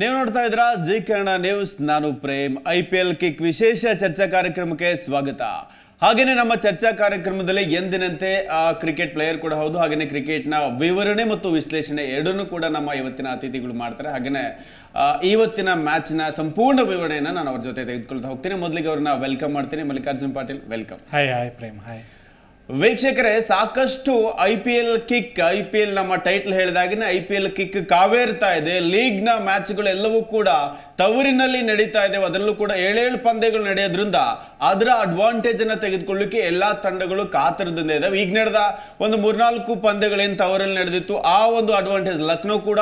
ನೀವು ನೋಡ್ತಾ ಇದ್ದೀರಾ ಜಿ ಕನ್ನಡ ನ್ಯೂಸ್ ನಾನು Prem I P L kick ವಿಶೇಷ ಚರ್ಚಾ ಕಾರ್ಯಕ್ರಮಕ್ಕೆ ಸ್ವಾಗತ ಹಾಗೇನೆ ನಮ್ಮ ಚರ್ಚಾ ಕಾರ್ಯಕ್ರಮದಲ್ಲಿ ಎಂದಿನಂತೆ ಕ್ರಿಕೆಟ್ ಪ್ಲೇಯರ್ ಕೂಡ ಹೌದು ಹಾಗೆಯೇ ಕ್ರಿಕೆಟ್ನ ವಿವರಣೆ ಮತ್ತು ವಿಶ್ಲೇಷಣೆ ಎರಡನ್ನೂ ಕೂಡ ನಮ್ಮ ಇವತ್ತಿನ ಅತಿಥಿಗಳು ಮಾಡ್ತಾರೆ ಹಾಗೆಯೇ ಇವತ್ತಿನ ಮ್ಯಾಚ್ನ ಸಂಪೂರ್ಣ ವಿವರಣೆಯನ್ನು ನಾನು ಅವ್ರ ಜೊತೆ ತೆಗೆದುಕೊಳ್ತಾ ಹೋಗ್ತೀನಿ ಮೊದಲಿಗೆ ಅವ್ರನ್ನ ವೆಲ್ಕಮ್ ಮಾಡ್ತೀನಿ Mallikarjun Patil welcome hi hi Prem hi ವೀಕ್ಷಕರೇ ಸಾಕಷ್ಟು I P L kick I P L ನಮ್ಮ ಟೈಟಲ್ ಹೇಳಿದಾಗಿನ ಐ ಪಿ ಎಲ್ ಕಿಕ್ ಕಾವೇರ್ತಾ ಇದೆ ಲೀಗ್ನ ಮ್ಯಾಚ್ಗಳೆಲ್ಲವೂ ಕೂಡ ತವರಿನಲ್ಲಿ ನಡೀತಾ ಇದೆ ಅದರಲ್ಲೂ ಕೂಡ ಏಳೇಳು ಪಂದ್ಯಗಳು ನಡೆಯೋದ್ರಿಂದ ಅದರ ಅಡ್ವಾಂಟೇಜನ್ನು ತೆಗೆದುಕೊಳ್ಳಿಕ್ಕೆ ಎಲ್ಲ ತಂಡಗಳು ಕಾತರದಿಂದ ಇದಾವೆ ಈಗ ನಡೆದ ಒಂದು ಮೂರ್ನಾಲ್ಕು ಪಂದ್ಯಗಳೇನು ತವರಲ್ಲಿ ನಡೆದಿತ್ತು ಆ ಒಂದು ಅಡ್ವಾಂಟೇಜ್ ಲಕ್ನೋ ಕೂಡ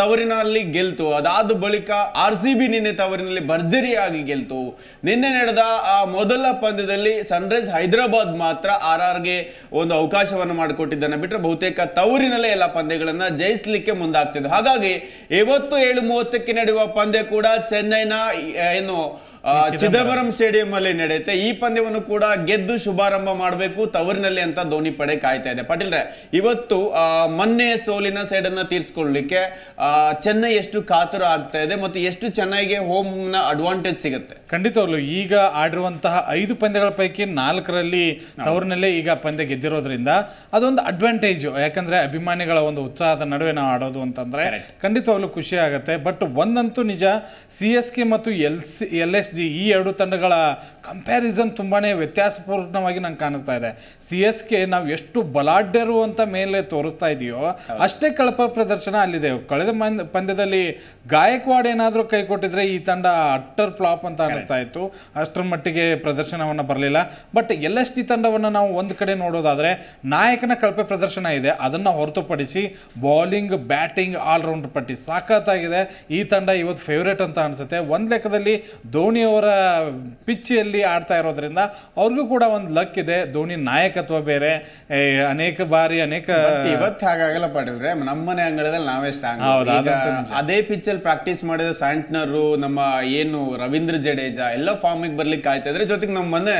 ತವರಿನಲ್ಲಿ ಗೆಲ್ತು ಅದಾದ ಬಳಿಕ ಆರ್ ಸಿ ಬಿ ನಿನ್ನೆ ತವರಿನಲ್ಲಿ ಭರ್ಜರಿಯಾಗಿ ಗೆಲ್ತು ನಿನ್ನೆ ನಡೆದ ಆ ಮೊದಲ ಪಂದ್ಯದಲ್ಲಿ ಸನ್ರೈಸ್ ಹೈದರಾಬಾದ್ ಮಾತ್ರ ಆ ಆರ್ ಆರ್ಗೆ ಒಂದು ಅವಕಾಶವನ್ನು ಮಾಡಿಕೊಟ್ಟಿದ್ದನ್ನು ಬಿಟ್ಟರೆ ಬಹುತೇಕ ತವರಿನಲ್ಲೇ ಎಲ್ಲ ಪಂದ್ಯಗಳನ್ನು ಜಯಿಸಲಿಕ್ಕೆ ಮುಂದಾಗ್ತಿದ್ರು ಹಾಗಾಗಿ ಇವತ್ತು ಏಳು ಮೂವತ್ತಕ್ಕೆ ನಡೆಯುವ ಪಂದ್ಯ ಕೂಡ ಚೆನ್ನೈನ ಏನು ಚಿದಂಬರಂ ಸ್ಟೇಡಿಯಂ ಅಲ್ಲಿ ನಡೆಯುತ್ತೆ ಈ ಪಂದ್ಯವನ್ನು ಕೂಡ ಗೆದ್ದು ಶುಭಾರಂಭ ಮಾಡಬೇಕು ತವರಿನಲ್ಲಿ ಅಂತ ಧೋನಿ ಪಡೆ ಕಾಯ್ತಾ ಇದೆ ರೇ ಇವತ್ತು ಮೊನ್ನೆ ಸೋಲಿನ ಸೈಡ್ ಅನ್ನ ತೀರ್ಸ್ಕೊಳ್ಳಲಿಕ್ಕೆ ಚೆನ್ನೈ ಎಷ್ಟು ಕಾತುರ ಆಗ್ತಾ ಇದೆ ಮತ್ತು ಎಷ್ಟು ಚೆನ್ನಾಗಿ ಹೋಮ್ ನ ಅಡ್ವಾಂಟೇಜ್ ಸಿಗುತ್ತೆ ಖಂಡಿತವಾಗ್ಲು ಈಗ ಆಡಿರುವಂತಹ ಐದು ಪಂದ್ಯಗಳ ಪೈಕಿ ನಾಲ್ಕರಲ್ಲಿ ತವರಿನಲ್ಲೇ ಈಗ ಪಂದ್ಯ ಗೆದ್ದಿರೋದ್ರಿಂದ ಅದೊಂದು ಅಡ್ವಾಂಟೇಜ್ ಯಾಕಂದ್ರೆ ಅಭಿಮಾನಿಗಳ ಒಂದು ಉತ್ಸಾಹದ ನಡುವೆ ನಾವು ಆಡೋದು ಅಂತಂದ್ರೆ ಖಂಡಿತವಾಗ್ಲು ಖುಷಿ ಆಗುತ್ತೆ ಬಟ್ ಒಂದಂತೂ ನಿಜ ಸಿ ಎಸ್ ಕೆ ಮತ್ತು L C L S G ಈ ಎರಡು ತಂಡಗಳ ಕಂಪ್ಯಾರಿಸನ್ ತುಂಬಾ ವ್ಯತ್ಯಾಸಪೂರ್ಣವಾಗಿ ನಂಗೆ ಕಾಣಿಸ್ತಾ ಇದೆ ಸಿ ಎಸ್ ಕೆ ನಾವು ಎಷ್ಟು ಬಲಾಢ್ಯರು ಅಂತ ಮೇಲೆ ತೋರಿಸ್ತಾ ಇದೆಯೋ ಅಷ್ಟೇ ಕಳಪೆ ಪ್ರದರ್ಶನ ಅಲ್ಲಿದೆ ಕಳೆದ ಪಂದ್ಯದಲ್ಲಿ ಗಾಯಕ್ವಾಡ್ ಏನಾದರೂ ಕೈ ಕೊಟ್ಟಿದ್ರೆ ಈ ತಂಡ ಅಟ್ಟರ್ ಫ್ಲಾಪ್ ಅಂತ ಅನಿಸ್ತಾ ಇತ್ತು ಅಷ್ಟರ ಮಟ್ಟಿಗೆ ಪ್ರದರ್ಶನವನ್ನು ಬರಲಿಲ್ಲ ಬಟ್ ಎಲ್ ಎಸ್ ಟಿ ತಂಡವನ್ನು ನಾವು ಒಂದು ಕಡೆ ನೋಡೋದಾದರೆ ನಾಯಕನ ಕಳಪೆ ಪ್ರದರ್ಶನ ಇದೆ ಅದನ್ನು ಹೊರತುಪಡಿಸಿ ಬೌಲಿಂಗ್ ಬ್ಯಾಟಿಂಗ್ ಆಲ್ರೌಂಡರ್ ಪಟ್ಟಿ ಸಾಕತ್ತಾಗಿದೆ ಈ ತಂಡ ಇವತ್ತು ಫೇವ್ರೇಟ್ ಅಂತ ಅನಿಸುತ್ತೆ ಒಂದು ಲೆಕ್ಕದಲ್ಲಿ ಧೋನಿ ಧೋನಿಯವರ ಪಿಚ್ಚಲ್ಲಿ ಆಡ್ತಾ ಇರೋದ್ರಿಂದ ಅವ್ರಿಗೂ ಕೂಡ ಒಂದು ಲಕ್ ಇದೆ ಧೋನಿ ನಾಯಕತ್ವ ಬೇರೆ ಅನೇಕ ಬಾರಿ ಅನೇಕ ಇವತ್ತು ಹಾಗಾಗಲ್ಲ ಪಾಟಿಲ್ರೆ ನಮ್ಮನೆ ಅಂಗಳದಲ್ಲಿ ನಾವೇ ಸ್ಟ್ರಾಂಗ್ ಅದೇ ಪಿಚ್ ಪ್ರಾಕ್ಟೀಸ್ ಮಾಡಿದ ಸ್ಯಾಂಟ್ನರು ನಮ್ಮ ಏನು ರವೀಂದ್ರ ಜಡೇಜಾ ಎಲ್ಲ ಫಾರ್ಮಿಗೆ ಬರ್ಲಿಕ್ಕೆ ಆಯ್ತಾ ಇದ್ರೆ ಜೊತೆಗೆ ನಮ್ಮ ಮನೆ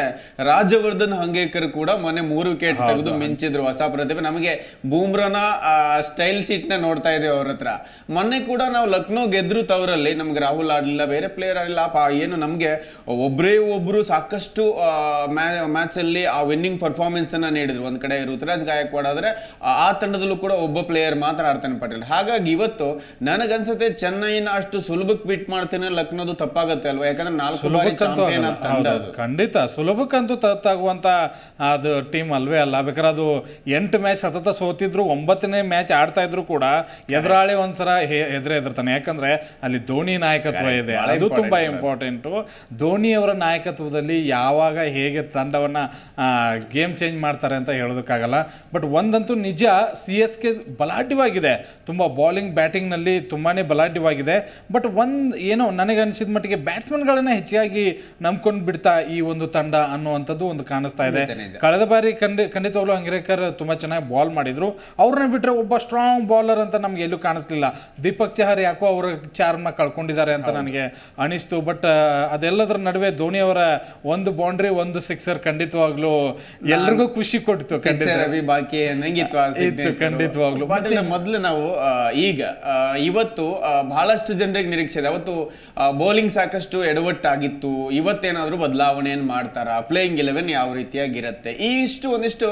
ರಾಜವರ್ಧನ್ ಹಂಗೇಕರ್ ಕೂಡ ಮೊನ್ನೆ ಮೂರು ವಿಕೆಟ್ ತೆಗೆದು ಮಿಂಚಿದ್ರು ಹೊಸ ಪ್ರತಿಭೆ ನಮಗೆ ಬೂಮ್ರನ ಸ್ಟೈಲ್ ಶೀಟ್ ನ ನೋಡ್ತಾ ಇದ್ದೇವೆ ಅವ್ರ ಹತ್ರ ಮೊನ್ನೆ ಕೂಡ ನಾವು ಲಕ್ನೋ ಗೆದ್ರು ತವರಲ್ಲಿ ನಮ್ಗೆ ರಾಹುಲ್ ಆಡ್ಲಿಲ್ಲ ಬೇರೆ ಪ್ಲೇಯರ್ ಆಡಲಿಲ್ಲ ಏನು ನಮ್ಮ ನಮಗೆ ಒಬ್ಬರೇ ಒಬ್ಬರು ಸಾಕಷ್ಟು ಮ್ಯಾಚಲ್ಲಿ ಆ ವಿನ್ನಿಂಗ್ ಪರ್ಫಾರ್ಮೆನ್ಸನ್ನು ನೀಡಿದರು ಒಂದು ಕಡೆ ಋತುರಾಜ್ ಗಾಯಕ್ವಾಡ್ ಆದರೆ ಆ ತಂಡದಲ್ಲೂ ಕೂಡ ಒಬ್ಬ ಪ್ಲೇಯರ್ ಮಾತ್ರ ಆಡ್ತಾನೆ ಪಟೇಲ್ ಹಾಗಾಗಿ ಇವತ್ತು ನನಗನ್ಸುತ್ತೆ ಚೆನ್ನೈನ ಅಷ್ಟು ಸುಲಭಕ್ಕೆ ಬಿಟ್ ಮಾಡ್ತೇನೆ ಲಕ್ನೋದು ತಪ್ಪಾಗುತ್ತೆ ಅಲ್ವಾ ಯಾಕಂದ್ರೆ ನಾಲ್ಕು ಬಾರಿ ತಂಡ ಖಂಡಿತ ಸುಲಭಕ್ಕಂತೂ ತತ್ತಾಗುವಂತಹ ಅದು ಟೀಮ್ ಅಲ್ವೇ ಅಲ್ಲ ಬೇಕಾದ್ರೆ ಅದು ಎಂಟು ಮ್ಯಾಚ್ ಸತತ ಸೋತಿದ್ರು ಒಂಬತ್ತನೇ ಮ್ಯಾಚ್ ಆಡ್ತಾ ಇದ್ರು ಕೂಡ ಎದುರಾಳಿ ಒಂದ್ಸಲ ಎದುರೇ ಎದುರ್ತಾನೆ ಯಾಕಂದ್ರೆ ಅಲ್ಲಿ ಧೋನಿ ನಾಯಕತ್ವ ಇದೆ ಅದು ತುಂಬಾ ಇಂಪಾರ್ಟೆಂಟು ಧೋನಿಯವರ ನಾಯಕತ್ವದಲ್ಲಿ ಯಾವಾಗ ಹೇಗೆ ತಂಡವನ್ನು ಗೇಮ್ ಚೇಂಜ್ ಮಾಡ್ತಾರೆ ಅಂತ ಹೇಳೋದಕ್ಕಾಗಲ್ಲ ಬಟ್ ಒಂದಂತೂ ನಿಜ ಸಿ ಎಸ್ ಕೆ ಬಲಾಢ್ಯವಾಗಿದೆ ತುಂಬ ಬೌಲಿಂಗ್ ಬ್ಯಾಟಿಂಗ್ನಲ್ಲಿ ತುಂಬಾ ಬಲಾಢ್ಯವಾಗಿದೆ ಬಟ್ ಒಂದು ಏನೋ ಅನಿಸಿದ ಮಟ್ಟಿಗೆ ಬ್ಯಾಟ್ಸ್ಮನ್ಗಳನ್ನು ಹೆಚ್ಚಾಗಿ ನಂಬ್ಕೊಂಡು ಬಿಡ್ತಾ ಈ ಒಂದು ತಂಡ ಅನ್ನುವಂಥದ್ದು ಒಂದು ಕಾಣಿಸ್ತಾ ಇದೆ ಕಳೆದ ಬಾರಿ ಖಂಡಿ ಖಂಡಿತವಾಗ್ಲೂ ಅಂಗ್ರೇಕರ್ ತುಂಬ ಚೆನ್ನಾಗಿ ಬಾಲ್ ಮಾಡಿದರು ಅವ್ರನ್ನ ಬಿಟ್ಟರೆ ಒಬ್ಬ ಸ್ಟ್ರಾಂಗ್ ಬಾಲರ್ ಅಂತ ನಮ್ಗೆ ಎಲ್ಲೂ ಕಾಣಿಸ್ಲಿಲ್ಲ ದೀಪಕ್ ಚಹರ್ ಯಾಕೋ ಅವರ ಚಾರ್ನ ಕಳ್ಕೊಂಡಿದ್ದಾರೆ ಅಂತ ನನಗೆ ಅನಿಸ್ತು ಬಟ್ ಅದೆಲ್ಲದರ ನಡುವೆ ಧೋನಿ ಅವರ ಒಂದು ಬೌಂಡ್ರಿ ಒಂದು ಸಿಕ್ಸರ್ ಖಂಡಿತವಾಗ್ಲು ಎಲ್ರಿಗೂ ಖುಷಿ ಕೊಡ್ತು ರವಿ ಬಾಕಿ ಖಂಡಿತವಾಗ್ಲು ಮೊದಲು ನಾವು ಈಗ ಇವತ್ತು ಬಹಳಷ್ಟು ಜನರಿಗೆ ನಿರೀಕ್ಷೆ ಇದೆ ಅವತ್ತು ಬೌಲಿಂಗ್ ಸಾಕಷ್ಟು ಎಡವಟ್ಟಾಗಿತ್ತು ಇವತ್ತೇನಾದರೂ ಬದಲಾವಣೆ ಮಾಡ್ತಾರ ಪ್ಲೇಯಿಂಗ್ ಇಲೆವೆನ್ ಯಾವ ರೀತಿಯಾಗಿರುತ್ತೆ ಇಷ್ಟು ಒಂದಿಷ್ಟು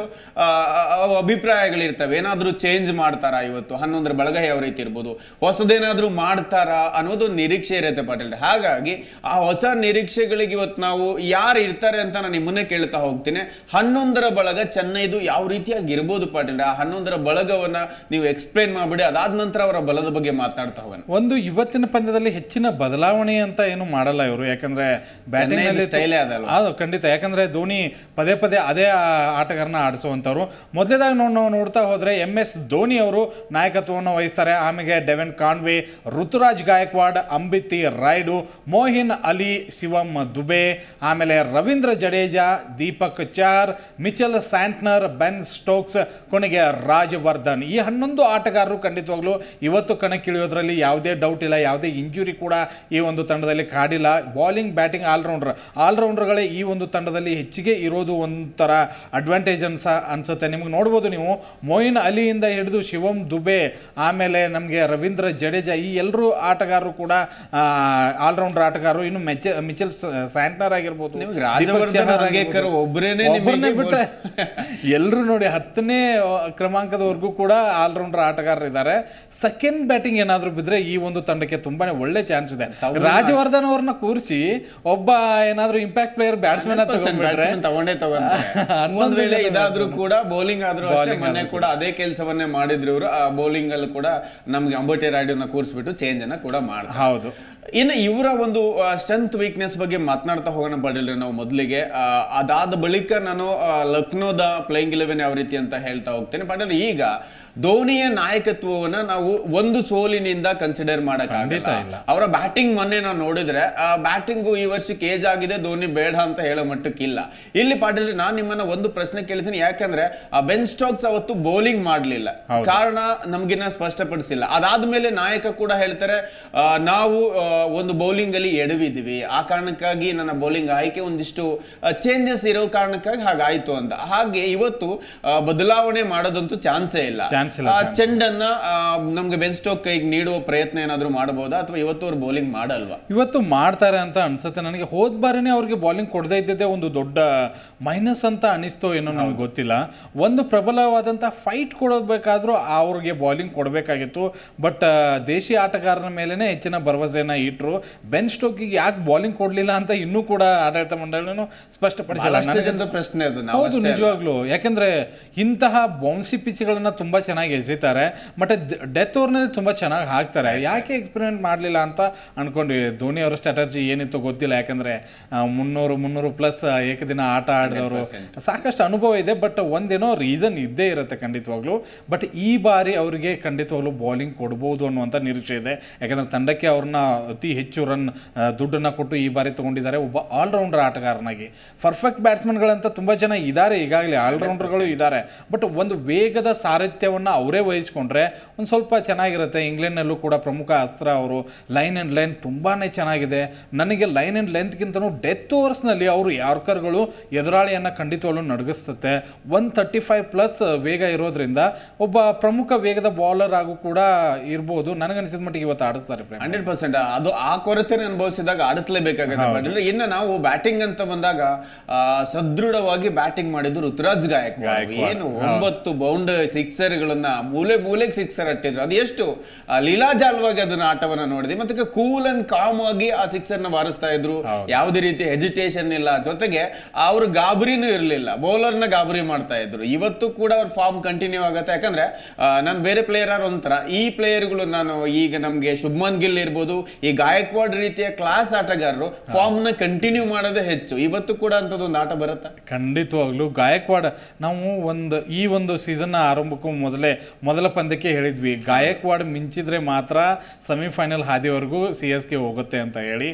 ಅಭಿಪ್ರಾಯಗಳಿರ್ತವೆ ಏನಾದರೂ ಚೇಂಜ್ ಮಾಡ್ತಾರಾ ಇವತ್ತು ಹನ್ನೊಂದರ ಬಳಗ ಯಾವ ರೀತಿ ಇರ್ಬೋದು ಹೊಸದೇನಾದರೂ ಮಾಡ್ತಾರಾ ಅನ್ನೋದು ನಿರೀಕ್ಷೆ ಇರುತ್ತೆ ಪಾಟೀಲ್ ಹಾಗಾಗಿ ಆ ಹೊಸ ಹೊಸ ನಿರೀಕ್ಷೆಗಳಿಗೆ ಇವತ್ತು ನಾವು ಯಾರು ಇರ್ತಾರೆ ಅಂತ ನಾನು ನಿಮ್ಮನ್ನೇ ಕೇಳ್ತಾ ಹೋಗ್ತೀನಿ ಹನ್ನೊಂದರ ಬಳಗ ಚೆನ್ನೈದು ಯಾವ ರೀತಿಯಾಗಿ ಇರ್ಬೋದು ಪಾಟೀಲ್ ಆ ಹನ್ನೊಂದರ ಬಳಗವನ್ನ ನೀವು ಎಕ್ಸ್ಪ್ಲೈನ್ ಮಾಡಿಬಿಡಿ ಅದಾದ ನಂತರ ಅವರ ಬಲದ ಬಗ್ಗೆ ಮಾತಾಡ್ತಾ ಹೋಗೋಣ ಒಂದು ಇವತ್ತಿನ ಪಂದ್ಯದಲ್ಲಿ ಹೆಚ್ಚಿನ ಬದಲಾವಣೆ ಅಂತ ಏನು ಮಾಡಲ್ಲ ಇವರು ಯಾಕಂದ್ರೆ ಬ್ಯಾಟಿಂಗ್ ಸ್ಟೈಲೇ ಅದಲ್ಲ ಅದು ಖಂಡಿತ ಯಾಕಂದ್ರೆ ಧೋನಿ ಪದೇ ಪದೇ ಅದೇ ಆಟಗಾರನ ಆಡಿಸುವಂಥವ್ರು ಮೊದಲೇದಾಗಿ ನೋಡಿ ನಾವು ನೋಡ್ತಾ ಹೋದರೆ ಎಮ್ ಎಸ್ ಧೋನಿ ಅವರು ನಾಯಕತ್ವವನ್ನು ವಹಿಸ್ತಾರೆ ಆಮೇಲೆ Devon Conway Ruturaj Gaikwad Ambati Rayudu Moeen Ali Shivam Dube ಆಮೇಲೆ Ravindra Jadeja Deepak Chahar Mitchell Santner Ben Stokes ಕೊನೆಗೆ ರಾಜವರ್ಧನ್ ಈ ಹನ್ನೊಂದು ಆಟಗಾರರು ಖಂಡಿತವಾಗ್ಲೂ ಇವತ್ತು ಕಣಕ್ಕಿಳಿಯೋದ್ರಲ್ಲಿ ಯಾವುದೇ ಡೌಟ್ ಇಲ್ಲ ಯಾವುದೇ ಇಂಜುರಿ ಕೂಡ ಈ ಒಂದು ತಂಡದಲ್ಲಿ ಕಾಡಿಲ್ಲ ಬಾಲಿಂಗ್ ಬ್ಯಾಟಿಂಗ್ ಆಲ್ರೌಂಡರ್ ಆಲ್ರೌಂಡರ್ಗಳೇ ಈ ಒಂದು ತಂಡದಲ್ಲಿ ಹೆಚ್ಚಿಗೆ ಇರೋದು ಒಂಥರ ಅಡ್ವಾಂಟೇಜ್ ಅನ್ಸ ಅನ್ಸುತ್ತೆ ನಿಮ್ಗೆ ನೋಡ್ಬೋದು ನೀವು ಮೊಯಿನ್ ಅಲಿಯಿಂದ ಹಿಡಿದು ಶಿವಂ ದುಬೆ ಆಮೇಲೆ ನಮಗೆ ರವೀಂದ್ರ ಜಡೇಜಾ ಈ ಎಲ್ಲರೂ ಆಟಗಾರರು ಕೂಡ ಆಲ್ರೌಂಡರ್ ಆಟಗಾರರು ಇನ್ನು ಮಿಚಲ್ ಸ್ಯಾಂಟ್ನರ್ ಆಗಿರ್ಬೋದು ಎಲ್ಲರೂ ನೋಡಿ ಹತ್ತನೇ ಕ್ರಮಾಂಕದವರೆಗೂ ಕೂಡ ಆಲ್ರೌಂಡರ್ ಆಟಗಾರರು ಇದ್ದಾರೆ ಸೆಕೆಂಡ್ ಬ್ಯಾಟಿಂಗ್ ಏನಾದರೂ ಬಿದ್ದರೆ ಈ ಒಂದು ತಂಡಕ್ಕೆ ತುಂಬಾನೇ ಒಳ್ಳೆ ಚಾನ್ಸ್ ಇದೆ ರಾಜವರ್ಧನ್ ಅವ್ರನ್ನ ಕೂರಿಸಿ ಒಬ್ಬ ಏನಾದರೂ ಇಂಪ್ಯಾಕ್ಟ್ ಪ್ಲೇಯರ್ ಬ್ಯಾಟ್ಸ್ಮನ್ ತಗೊಂಡೇ ತಗೊಂಡ್ ವೇಳೆ ಇದಾದ್ರೂ ಕೂಡ ಬೌಲಿಂಗ್ ಆದ್ರೂ ಅಷ್ಟೇ ಮೊನ್ನೆ ಕೂಡ ಅದೇ ಕೆಲಸವನ್ನೇ ಮಾಡಿದ್ರು ಇವರು ಆ ಬೌಲಿಂಗ್ ಅಲ್ಲಿ ಕೂಡ ನಮ್ಗೆ ಅಂಬೋಟೆ ರಾಡಿಯೋನ ಕೂರಿಸ್ಬಿಟ್ಟು ಚೇಂಜ್ ಅನ್ನ ಕೂಡ ಮಾಡ್ತಾರೆ ಹೌದು ಇನ್ನು ಇವರ ಒಂದು ಸ್ಟ್ರೆಂತ್ ವೀಕ್ನೆಸ್ ಬಗ್ಗೆ ಮಾತನಾಡ್ತಾ ಹೋಗೋಣ ಬಡಲಿ ನಾವು ಮೊದಲಿಗೆ ಅದಾದ ಬಳಿಕ ನಾನು ಲಕ್ನೋದ ಪ್ಲೇಯಿಂಗ್ ಇಲೆವೆನ್ ಯಾವ ರೀತಿ ಅಂತ ಹೇಳ್ತಾ ಹೋಗ್ತೇನೆ ಬಟ್ ಈಗ ಧೋನಿಯ ನಾಯಕತ್ವವನ್ನು ನಾವು ಒಂದು ಸೋಲಿನಿಂದ ಕನ್ಸಿಡರ್ ಮಾಡೋಕ್ಕಾಗಲಿಲ್ಲ ಅವರ ಬ್ಯಾಟಿಂಗ್ ಮೊನ್ನೆ ನಾವು ನೋಡಿದ್ರೆ ಬ್ಯಾಟಿಂಗು ಈ ವರ್ಷಕ್ಕೆ ಏಜ್ ಆಗಿದೆ ಧೋನಿ ಬೇಡ ಅಂತ ಹೇಳೋ ಮಟ್ಟಕ್ಕಿಲ್ಲ ಇಲ್ಲಿ ಪಾಟೀಲ್ ನಾನು ನಿಮ್ಮನ್ನ ಒಂದು ಪ್ರಶ್ನೆ ಕೇಳ್ತೀನಿ ಯಾಕಂದ್ರೆ ಬೆನ್ ಸ್ಟಾಕ್ಸ್ ಅವತ್ತು ಬೌಲಿಂಗ್ ಮಾಡಲಿಲ್ಲ ಕಾರಣ ನಮ್ಗಿನ್ನ ಸ್ಪಷ್ಟಪಡಿಸಿಲ್ಲ ಅದಾದ್ಮೇಲೆ ನಾಯಕ ಕೂಡ ಹೇಳ್ತಾರೆ ನಾವು ಒಂದು ಬೌಲಿಂಗಲ್ಲಿ ಎಡವಿದ್ವಿ ಆ ಕಾರಣಕ್ಕಾಗಿ ನನ್ನ ಬೌಲಿಂಗ್ ಆಯ್ಕೆ ಒಂದಿಷ್ಟು ಚೇಂಜಸ್ ಇರೋ ಕಾರಣಕ್ಕಾಗಿ ಹಾಗಾಯಿತು ಅಂತ ಹಾಗೆ ಇವತ್ತು ಬದಲಾವಣೆ ಮಾಡೋದಂತೂ ಚಾನ್ಸೇ ಇಲ್ಲ ಚೆಂಡನ್ನ ನಮ್ಗೆ ಬೆನ್ ಸ್ಟೋಕ್ ಕೈಗೆ ನೀಡುವ ಪ್ರಯತ್ನ ಏನಾದರೂ ಮಾಡಬಹುದಾ ಅಥವಾ ಇವತ್ತು ಅವ್ರು ಬೌಲಿಂಗ್ ಮಾಡಲ್ವಾ ಇವತ್ತು ಮಾಡ್ತಾರೆ ಅಂತ ಅನ್ಸುತ್ತೆ ನನಗೆ ಹೋದ ಬಾರಿನೆ ಅವ್ರಿಗೆ ಬೌಲಿಂಗ್ ಕೊಡದೇ ಇದ್ದಿದ್ದೇ ಒಂದು ದೊಡ್ಡ ಮೈನಸ್ ಅಂತ ಅನಿಸ್ತೋ ಏನೋ ನಮ್ಗೆ ಗೊತ್ತಿಲ್ಲ ಒಂದು ಪ್ರಬಲವಾದಂಥ ಫೈಟ್ ಕೊಡಬೇಕಾದ್ರೂ ಅವ್ರಿಗೆ ಬೌಲಿಂಗ್ ಕೊಡಬೇಕಾಗಿತ್ತು ಬಟ್ ದೇಶಿ ಆಟಗಾರರ ಮೇಲೇ ಹೆಚ್ಚಿನ ಭರವಸೆಯನ್ನು ಇಟ್ಟರು ಬೆನ್ ಸ್ಟೋಕಿಗೆ ಯಾಕೆ ಬೌಲಿಂಗ್ ಕೊಡಲಿಲ್ಲ ಅಂತ ಇನ್ನೂ ಕೂಡ ಆಡಳಿತ ಮಂಡಳಿನೂ ಸ್ಪಷ್ಟಪಡಿಸಲ್ಲ ಪ್ರಶ್ನೆ ಹೌದು ನಿಜವಾಗ್ಲೂ ಯಾಕೆಂದ್ರೆ ಇಂತಹ ಬೌನ್ಸಿ ಪಿಚ್ಗಳನ್ನ ತುಂಬಾ ಚೆನ್ನಾಗಿ ಎಸೆತಾರೆ ಮತ್ತೆ ಡೆತ್ ಓವರ್ನಲ್ಲಿ ತುಂಬಾ ಚೆನ್ನಾಗಿ ಹಾಕ್ತಾರೆ ಯಾಕೆ ಎಕ್ಸ್ಪೆರಿಮೆಂಟ್ ಮಾಡಲಿಲ್ಲ ಅಂತ ಅನ್ಕೊಂಡ್ವಿ ಧೋನಿ ಅವರ ಸ್ಟ್ರಾಟಜಿ ಏನಿತ್ತು ಗೊತ್ತಿಲ್ಲ ಯಾಕಂದ್ರೆ ಮುನ್ನೂರು ಮುನ್ನೂರು ಪ್ಲಸ್ ಏಕದಿನ ಆಟ ಆಡಿದವರು ಸಾಕಷ್ಟು ಅನುಭವ ಇದೆ ಬಟ್ ಒಂದೇನೋ ರೀಸನ್ ಇದ್ದೇ ಇರುತ್ತೆ ಖಂಡಿತವಾಗ್ಲು ಬಟ್ ಈ ಬಾರಿ ಅವರಿಗೆ ಖಂಡಿತವಾಗ್ಲು ಬೌಲಿಂಗ್ ಕೊಡ್ಬೋದು ಅನ್ನುವಂಥ ನಿರೀಕ್ಷೆ ಇದೆ ಯಾಕಂದ್ರೆ ತಂಡಕ್ಕೆ ಅವ್ರನ್ನ ಅತಿ ಹೆಚ್ಚು ರನ್ ದುಡ್ಡನ್ನು ಕೊಟ್ಟು ಈ ಬಾರಿ ತಗೊಂಡಿದ್ದಾರೆ ಒಬ್ಬ ಆಲ್ರೌಂಡರ್ ಆಟಗಾರನಾಗಿ ಪರ್ಫೆಕ್ಟ್ ಬ್ಯಾಟ್ಸ್ಮನ್ಗಳಂತ ತುಂಬ ಜನ ಇದ್ದಾರೆ ಈಗಾಗಲೇ ಆಲ್ರೌಂಡರ್ಗಳು ಇದ್ದಾರೆ ಬಟ್ ಒಂದು ವೇಗದ ಸಾರಥ್ಯವನ್ನು ಅವರೇ ವಹಿಸ್ಕೊಂಡ್ರೆ ಒಂದು ಸ್ವಲ್ಪ ಚೆನ್ನಾಗಿರುತ್ತೆ ಇಂಗ್ಲೆಂಡ್ನಲ್ಲೂ ಕೂಡ ಪ್ರಮುಖ ಅಸ್ತ್ರ ಅವರು ಲೈನ್ ಆ್ಯಂಡ್ ಲೈನ್ ತುಂಬಾ ಚೆನ್ನಾಗಿದೆ ನನಗೆ ಲೈನ್ ಆ್ಯಂಡ್ ಲೆಂತ್ಗಿಂತನೂ ಡೆತ್ ಓವರ್ಸ್ನಲ್ಲಿ ಅವರು ಯಾರ್ಕರ್ಗಳು ಎದುರಾಳಿಯನ್ನು ಖಂಡಿತವಾಗ್ಲೂ ನಡಗಿಸುತ್ತೆ ಒನ್ ತರ್ಟಿ ಫೈವ್ ಪ್ಲಸ್ ವೇಗ ಇರೋದ್ರಿಂದ ಒಬ್ಬ ಪ್ರಮುಖ ವೇಗದ ಬೌಲರ್ ಆಗು ಕೂಡ ಇರ್ಬೋದು ನನಗನ್ಸಿದ ಮಟ್ಟಿಗೆ ಇವತ್ತು ಆಡಿಸ್ತಾರೆ ಹಂಡ್ರೆಡ್ ಪರ್ಸೆಂಟ್ ಅದು ಆ ಕೊರತೆ ಅನುಭವಿಸಿದಾಗ ಆಡಿಸ್ಲೇಬೇಕಾಗುತ್ತೆ ಇನ್ನು ನಾವು ಬ್ಯಾಟಿಂಗ್ ಅಂತ ಬಂದಾಗ ಸದೃಢವಾಗಿ ಬ್ಯಾಟಿಂಗ್ ಮಾಡಿದ್ದು ಋತುರಾಜ್ ಗಾಯಕ್ ಏನು ಒಂಬತ್ತು ಬೌಂಡ್ ಸಿಕ್ಸರ್ ಗಳನ್ನ ಮೂಲೆ ಮೂಲೆಗೆ ಸಿಕ್ಸರ್ ಅಟ್ಟಿದ್ರು ಅದು ಎಷ್ಟು ಲೀಲಾಜಾಲವಾಗಿ ಅದನ್ನ ಆಟವನ್ನ ನೋಡಿದ್ವಿ ಮತ್ತೆ ಕೂಲ್ ಅಂಡ್ ಕಾಮ್ ಆಗಿ ಆ ಸಿಕ್ಸರ್ ನ ಬಾರಿಸ್ತಾ ಇದ್ರು ಯಾವುದೇ ರೀತಿ ಹೆಜಿಟೇಷನ್ ಇಲ್ಲ ಜೊತೆಗೆ ಅವ್ರ ಗಾಬರಿನೂ ಇರಲಿಲ್ಲ ಬೌಲರ್ ನ ಗಾಬರಿ ಮಾಡ್ತಾ ಇದ್ರು ಇವತ್ತು ಕೂಡ ಅವ್ರ ಫಾರ್ಮ್ ಕಂಟಿನ್ಯೂ ಆಗುತ್ತೆ ಯಾಕಂದ್ರೆ ನಾನು ಬೇರೆ ಪ್ಲೇಯರ್ ಒಂಥರ ಈ ಪ್ಲೇಯರ್ಗಳು ನಾನು ಈಗ ನಮ್ಗೆ ಶುಭ್ಮನ್ ಗಿಲ್ ಇರ್ಬೋದು ಗಾಯಕ್ವಾಡ್ ರೀತಿಯ ಕ್ಲಾಸ್ ಆಟಗಾರರು ಫಾರ್ಮ್ ನ ಕಂಟಿನ್ಯೂ ಮಾಡೋದೇ ಹೆಚ್ಚು ಇವತ್ತು ಕೂಡ ಒಂದು ಆಟ ಬರುತ್ತೆ ಖಂಡಿತವಾಗ್ಲೂ ಗಾಯಕ್ವಾಡ್ ನಾವು ಒಂದು ಈ ಒಂದು ಸೀಸನ್ ಆರಂಭಕ್ಕೂ ಮೊದಲೇ ಮೊದಲ ಪಂದ್ಯಕ್ಕೆ ಹೇಳಿದ್ವಿ ಗಾಯಕ್ವಾಡ್ ಮಿಂಚಿದ್ರೆ ಮಾತ್ರ ಸೆಮಿಫೈನಲ್ ಹಾದಿವರೆಗೂ ಸಿ ಎಸ್ ಕೆ ಹೋಗುತ್ತೆ ಅಂತ ಹೇಳಿ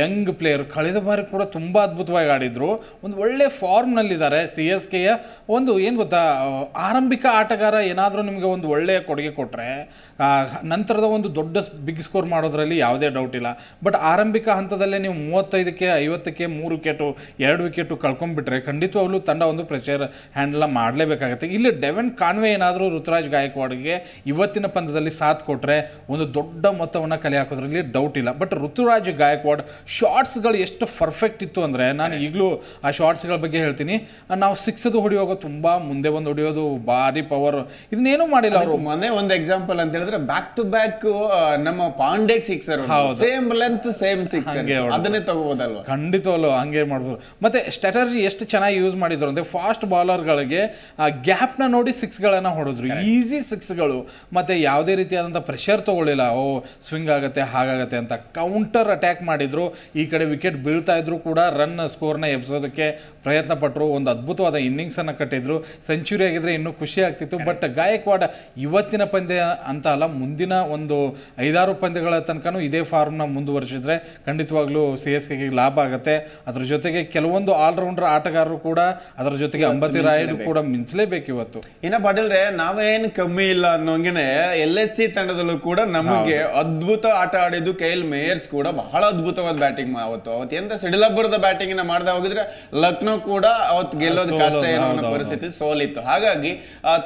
ಯಂಗ್ ಪ್ಲೇಯರ್ ಕಳೆದ ಬಾರಿ ಕೂಡ ತುಂಬ ಅದ್ಭುತವಾಗಿ ಆಡಿದ್ರು ಒಂದು ಒಳ್ಳೆ ಫಾರ್ಮ್ನಲ್ಲಿದ್ದಾರೆ ಸಿ ಎಸ್ ಕೆಯ ಒಂದು ಏನು ಗೊತ್ತಾ ಆರಂಭಿಕ ಆಟಗಾರ ಏನಾದರೂ ನಿಮಗೆ ಒಂದು ಒಳ್ಳೆಯ ಕೊಡುಗೆ ಕೊಟ್ಟರೆ ನಂತರದ ಒಂದು ದೊಡ್ಡ ಬಿಗ್ ಸ್ಕೋರ್ ಮಾಡೋದ್ರಲ್ಲಿ ಯಾವುದೇ ಡೌಟ್ ಡೌಟ್ ಇಲ್ಲ ಬಟ್ ಆರಂಭಿಕ ಹಂತದಲ್ಲೇ ನೀವು ಮೂವತ್ತೈದಕ್ಕೆ ಐವತ್ತಕ್ಕೆ ಮೂರು ವಿಕೆಟು ಎರಡು ವಿಕೆಟು ಕಳ್ಕೊಂಡ್ಬಿಟ್ರೆ ಖಂಡಿತವಾಗ್ಲೂ ತಂಡ ಒಂದು ಪ್ರೆಷರ್ ಹ್ಯಾಂಡಲ್ ಮಾಡಲೇಬೇಕಾಗುತ್ತೆ ಇಲ್ಲಿ ಡೆವೆನ್ ಕಾನ್ವೆ ಏನಾದರೂ ಋತುರಾಜ್ ಗಾಯಕ್ವಾಡ್ಗೆ ಇವತ್ತಿನ ಪಂದ್ಯದಲ್ಲಿ ಸಾಥ್ ಕೊಟ್ಟರೆ ಒಂದು ದೊಡ್ಡ ಮೊತ್ತವನ್ನು ಕಲೆ ಹಾಕೋದ್ರಲ್ಲಿ ಡೌಟ್ ಇಲ್ಲ ಬಟ್ ಋತುರಾಜ್ ಗಾಯಕ್ವಾಡ್ ಶಾರ್ಟ್ಸ್ಗಳು ಎಷ್ಟು ಪರ್ಫೆಕ್ಟ್ ಇತ್ತು ಅಂದರೆ ನಾನು ಈಗಲೂ ಆ ಶಾರ್ಟ್ಸ್ಗಳ ಬಗ್ಗೆ ಹೇಳ್ತೀನಿ ನಾವು ಸಿಕ್ಸದು ಹೊಡೆಯುವಾಗ ತುಂಬ ಮುಂದೆ ಬಂದು ಹೊಡೆಯೋದು ಭಾರಿ ಪವರ್ ಇದನ್ನೇನು ಮಾಡಿಲ್ಲ ಅವರು ಮೊನ್ನೆ ಒಂದು ಎಕ್ಸಾಂಪಲ್ ಅಂತ ಹೇಳಿದ್ರೆ ಬ್ಯಾಕ್ ಟು ಬ್ಯಾಕ್ ನಮ್ಮ Pandey sixer same length same six ಅದನ್ನೇ ಖಂಡಿತವಲ್ಲ ಹಂಗೆ ಮಾಡ್ಬೋದು ಮತ್ತೆ ಸ್ಟ್ರಾಟಜಿ ಎಷ್ಟು ಚೆನ್ನಾಗಿ ಯೂಸ್ ಮಾಡಿದ್ರು ಅಂದ್ರೆ ಫಾಸ್ಟ್ ಬಾಲರ್ಗಳಿಗೆ ಗ್ಯಾಪ್ ನ ನೋಡಿ ಸಿಕ್ಸ್ ಗಳನ್ನ ಹೊಡೆದ್ರು ಈಸಿ ಸಿಕ್ಸ್ಗಳು ಮತ್ತೆ ಯಾವುದೇ ರೀತಿಯಾದಂಥ ಪ್ರೆಷರ್ ತಗೊಳ್ಳಿಲ್ಲ ಓ ಸ್ವಿಂಗ್ ಆಗುತ್ತೆ ಹಾಗಾಗತ್ತೆ ಅಂತ ಕೌಂಟರ್ ಅಟ್ಯಾಕ್ ಮಾಡಿದ್ರು ಈ ಕಡೆ ವಿಕೆಟ್ ಬೀಳ್ತಾ ಇದ್ರು ಕೂಡ ರನ್ ಸ್ಕೋರ್ನ ಎಬ್ಸೋದಕ್ಕೆ ಪ್ರಯತ್ನ ಪಟ್ಟರು ಒಂದು ಅದ್ಭುತವಾದ ಇನ್ನಿಂಗ್ಸ್ ಅನ್ನ ಕಟ್ಟಿದ್ರು ಸೆಂಚುರಿ ಆಗಿದ್ರೆ ಇನ್ನೂ ಖುಷಿ ಆಗ್ತಿತ್ತು ಬಟ್ ಗಾಯಕ್ವಾಡ ಇವತ್ತಿನ ಪಂದ್ಯ ಅಂತ ಅಲ್ಲ ಮುಂದಿನ ಒಂದು ಐದಾರು ಪಂದ್ಯಗಳ ತನಕನೂ ಇದೇ ಫಾರ್ಮ್ನ ಮುಂದುವರಿಸಿದ್ರೆ ಖಂಡಿತವಾಗ್ಲೂ ಸಿ ಎಸ್ ಕೆಗೆ ಲಾಭ ಆಗುತ್ತೆ ಅದರ ಜೊತೆಗೆ ಕೆಲವೊಂದು ಆಲ್ರೌಂಡರ್ ಆಟಗಾರರು ಕೂಡ ಅದರ ಜೊತೆಗೆ ಅಂಬತಿ ರಾಯರು ಕೂಡ ಮಿಂಚಲೇಬೇಕು ಇವತ್ತು ಇನ್ನ ಪಾಟೀಲ್ರೆ ನಾವೇನು ಕಮ್ಮಿ ಇಲ್ಲ ಅನ್ನೋಂಗೆನೆ ಎಲ್ ಎಸ್ ಸಿ ತಂಡದಲ್ಲೂ ಕೂಡ ನಮಗೆ ಅದ್ಭುತ ಆಟ ಆಡಿದ್ದು ಕೈಲ್ ಮೇಯರ್ಸ್ ಕೂಡ ಬಹಳ ಅದ್ಭುತವಾದ ಬ್ಯಾಟಿಂಗ್ ಅವತ್ತು ಅವತ್ತು ಎಂತ ಸಿಡಿಲಬ್ಬರದ ಬ್ಯಾಟಿಂಗ್ ನ ಮಾಡ್ದೆ ಹೋಗಿದ್ರೆ ಲಕ್ನೋ ಕೂಡ ಅವತ್ತು ಗೆಲ್ಲೋದು ಕಷ್ಟ ಏನೋ ಅನ್ನೋ ಪರಿಸ್ಥಿತಿ ಸೋಲಿತ್ತು ಹಾಗಾಗಿ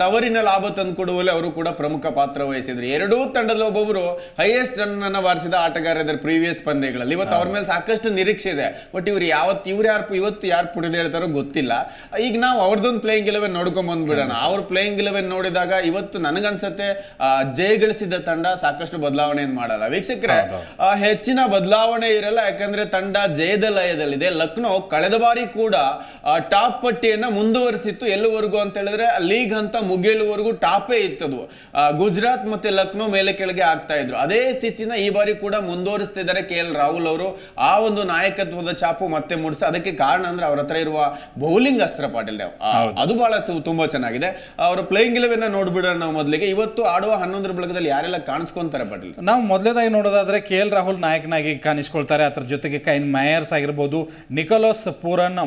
ತವರಿನ ಲಾಭ ಕೊಡುವಲ್ಲಿ ಅವರು ಕೂಡ ಪ್ರಮುಖ ಪಾತ್ರ ವಹಿಸಿದ್ರು ಎರಡೂ ತಂಡದ ಒಬ್ಬೊಬ್ಬರು ಹೈಯೆಸ್ಟ್ ರನ್ ಅನ್ನು ಬಾರಿಸಿದ ಆಟ ಆಟಗಾರರ ಪ್ರೀವಿಯಸ್ ಪಂದ್ಯಗಳಲ್ಲಿ ಇವತ್ತು ಅವ್ರ ಮೇಲೆ ಸಾಕಷ್ಟು ನಿರೀಕ್ಷೆ ಇದೆ ಬಟ್ ಇವ್ರು ಯಾವತ್ತು ಇವ್ರು ಯಾರು ಇವತ್ತು ಯಾರು ಹೇಳ್ತಾರೋ ಗೊತ್ತಿಲ್ಲ ಈಗ ನಾವು ಅವ್ರದ್ದೊಂದು ಪ್ಲೇಯಿಂಗ್ ಇಲೆವೆನ್ ನೋಡ್ಕೊಂಡ್ ಬಂದ್ಬಿಡೋಣ ಅವ್ರ ಪ್ಲೇಯಿಂಗ್ ಇಲೆವೆನ್ ನೋಡಿದಾಗ ಇವತ್ತು ನನಗನ್ಸತ್ತೆ ಜಯ ಗಳಿಸಿದ ತಂಡ ಸಾಕಷ್ಟು ಬದಲಾವಣೆಯನ್ನು ಮಾಡಲ್ಲ ವೀಕ್ಷಕರೇ ಹೆಚ್ಚಿನ ಬದಲಾವಣೆ ಇರಲ್ಲ ಯಾಕಂದ್ರೆ ತಂಡ ಜಯದ ಲಯದಲ್ಲಿದೆ ಲಕ್ನೋ ಕಳೆದ ಬಾರಿ ಕೂಡ ಟಾಪ್ ಪಟ್ಟಿಯನ್ನ ಮುಂದುವರಿಸಿತ್ತು ಎಲ್ಲವರೆಗೂ ಅಂತ ಹೇಳಿದ್ರೆ ಲೀಗ್ ಹಂತ ಮುಗಿಯಲುವರೆಗೂ ಟಾಪೇ ಇತ್ತದು ಗುಜರಾತ್ ಮತ್ತೆ ಲಕ್ನೋ ಮೇಲೆ ಕೆಳಗೆ ಆಗ್ತಾ ಇದ್ರು ಅದೇ ಸ್ಥಿತಿನ ಈ ಬಾರಿ ಕೂಡ ಮುಂದುವರಿಸ್ತಿದ್ದಾರೆ ಕೆ ಎಲ್ ರಾಹುಲ್ ಅವರು ಆ ಒಂದು ನಾಯಕತ್ವದ ಚಾಪು ಮತ್ತೆ ಮೂಡಿಸ್ತಾ ಅದಕ್ಕೆ ಕಾರಣ ಅಂದ್ರೆ ಅವ್ರ ಹತ್ರ ಇರುವ ಬೌಲಿಂಗ್ ಅಸ್ತ್ರ ಪಾಟೀಲ್ ಅದು ಬಹಳ ತುಂಬಾ ಚೆನ್ನಾಗಿದೆ ಅವರ ಪ್ಲೇಯಿಂಗ್ ಇಲೆವೆನ್ ನೋಡ್ಬಿಡೋಣ ನಾವು ಮೊದಲಿಗೆ ಇವತ್ತು ಆಡುವ ಹನ್ನೊಂದರ ಬಳಗದಲ್ಲಿ ಯಾರೆಲ್ಲ ಕಾಣಿಸ್ಕೊಂತಾರೆ ಪಾಟೀಲ್ ನಾವು ಮೊದಲೇದಾಗಿ ನೋಡೋದಾದ್ರೆ ಕೆ ಎಲ್ ರಾಹುಲ್ ನಾಯಕನಾಗಿ ಕಾಣಿಸ್ಕೊಳ್ತಾರೆ ಅದರ ಜೊತೆಗೆ ಕೈನ್ ಮಯರ್ಸ್ ಆಗಿರ್ಬೋದು Nicolas Pooran